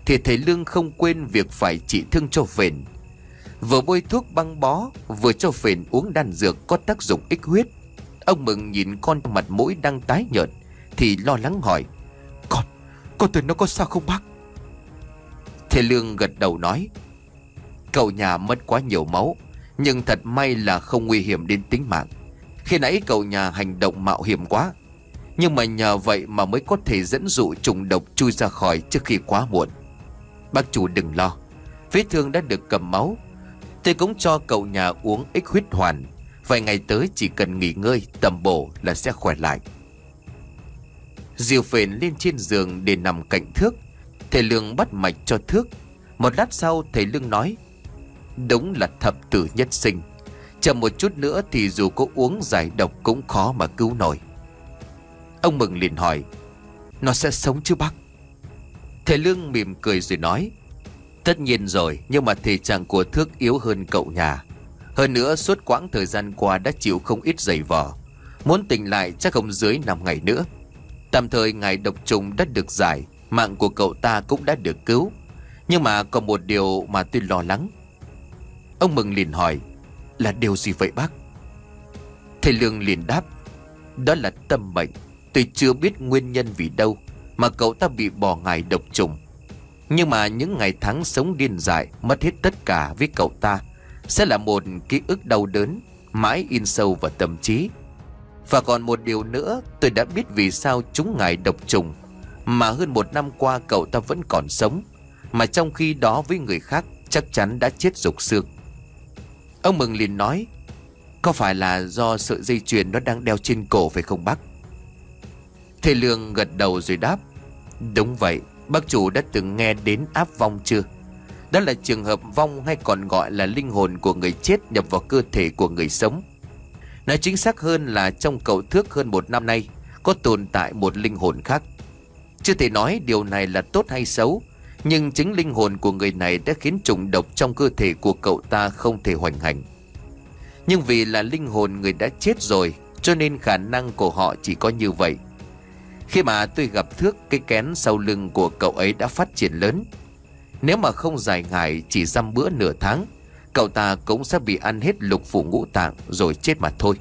Thì thầy Lương không quên việc phải trị thương cho phền Vừa bôi thuốc băng bó Vừa cho phền uống đan dược có tác dụng ích huyết Ông Mừng nhìn con mặt mũi đang tái nhợt Thì lo lắng hỏi Con, con tưởng nó có sao không bác Thầy Lương gật đầu nói Cậu nhà mất quá nhiều máu Nhưng thật may là không nguy hiểm đến tính mạng Khi nãy cậu nhà hành động mạo hiểm quá nhưng mà nhờ vậy mà mới có thể dẫn dụ trùng độc chui ra khỏi trước khi quá muộn Bác chủ đừng lo Vết thương đã được cầm máu Tôi cũng cho cậu nhà uống ích huyết hoàn Vài ngày tới chỉ cần nghỉ ngơi tầm bổ là sẽ khỏe lại Diều phền lên trên giường để nằm cạnh thước Thầy Lương bắt mạch cho thước Một lát sau thầy Lương nói Đúng là thập tử nhất sinh Chờ một chút nữa thì dù có uống giải độc cũng khó mà cứu nổi Ông Mừng liền hỏi Nó sẽ sống chứ bác Thầy Lương mỉm cười rồi nói Tất nhiên rồi Nhưng mà thể trạng của Thước yếu hơn cậu nhà Hơn nữa suốt quãng thời gian qua Đã chịu không ít giày vò Muốn tỉnh lại chắc không dưới 5 ngày nữa Tạm thời ngày độc trùng đã được giải Mạng của cậu ta cũng đã được cứu Nhưng mà còn một điều mà tôi lo lắng Ông Mừng liền hỏi Là điều gì vậy bác Thầy Lương liền đáp Đó là tâm bệnh Tôi chưa biết nguyên nhân vì đâu Mà cậu ta bị bỏ ngài độc trùng Nhưng mà những ngày tháng sống điên dại Mất hết tất cả với cậu ta Sẽ là một ký ức đau đớn Mãi in sâu vào tâm trí Và còn một điều nữa Tôi đã biết vì sao chúng ngài độc trùng Mà hơn một năm qua cậu ta vẫn còn sống Mà trong khi đó với người khác Chắc chắn đã chết rục xương Ông Mừng liền nói Có phải là do sợi dây chuyền nó đang đeo trên cổ phải không bác Thầy Lương gật đầu rồi đáp Đúng vậy Bác chủ đã từng nghe đến áp vong chưa Đó là trường hợp vong hay còn gọi là linh hồn của người chết nhập vào cơ thể của người sống Nói chính xác hơn là trong cậu thước hơn một năm nay Có tồn tại một linh hồn khác Chưa thể nói điều này là tốt hay xấu Nhưng chính linh hồn của người này đã khiến trùng độc trong cơ thể của cậu ta không thể hoành hành Nhưng vì là linh hồn người đã chết rồi Cho nên khả năng của họ chỉ có như vậy khi mà tôi gặp thước Cái kén sau lưng của cậu ấy đã phát triển lớn Nếu mà không dài ngày Chỉ dăm bữa nửa tháng Cậu ta cũng sẽ bị ăn hết lục phủ ngũ tạng Rồi chết mà thôi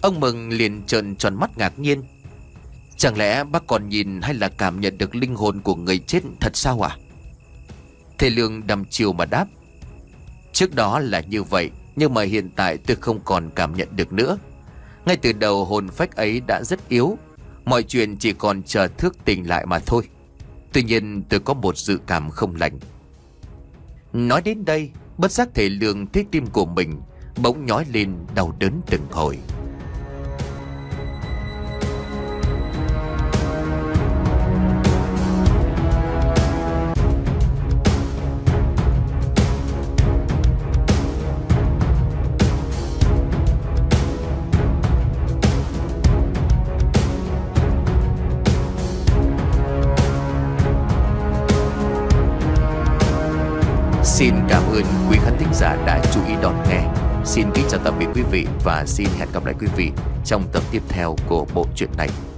Ông Mừng liền trợn tròn mắt ngạc nhiên Chẳng lẽ bác còn nhìn hay là cảm nhận được linh hồn của người chết thật sao à? Thầy Lương đầm chiều mà đáp Trước đó là như vậy Nhưng mà hiện tại tôi không còn cảm nhận được nữa ngay từ đầu hồn phách ấy đã rất yếu Mọi chuyện chỉ còn chờ thước tình lại mà thôi Tuy nhiên tôi có một dự cảm không lành Nói đến đây Bất giác thể lương thấy tim của mình Bỗng nhói lên đau đớn từng hồi thính giả đã chú ý đón nghe. Xin kính chào tạm biệt quý vị và xin hẹn gặp lại quý vị trong tập tiếp theo của bộ truyện này.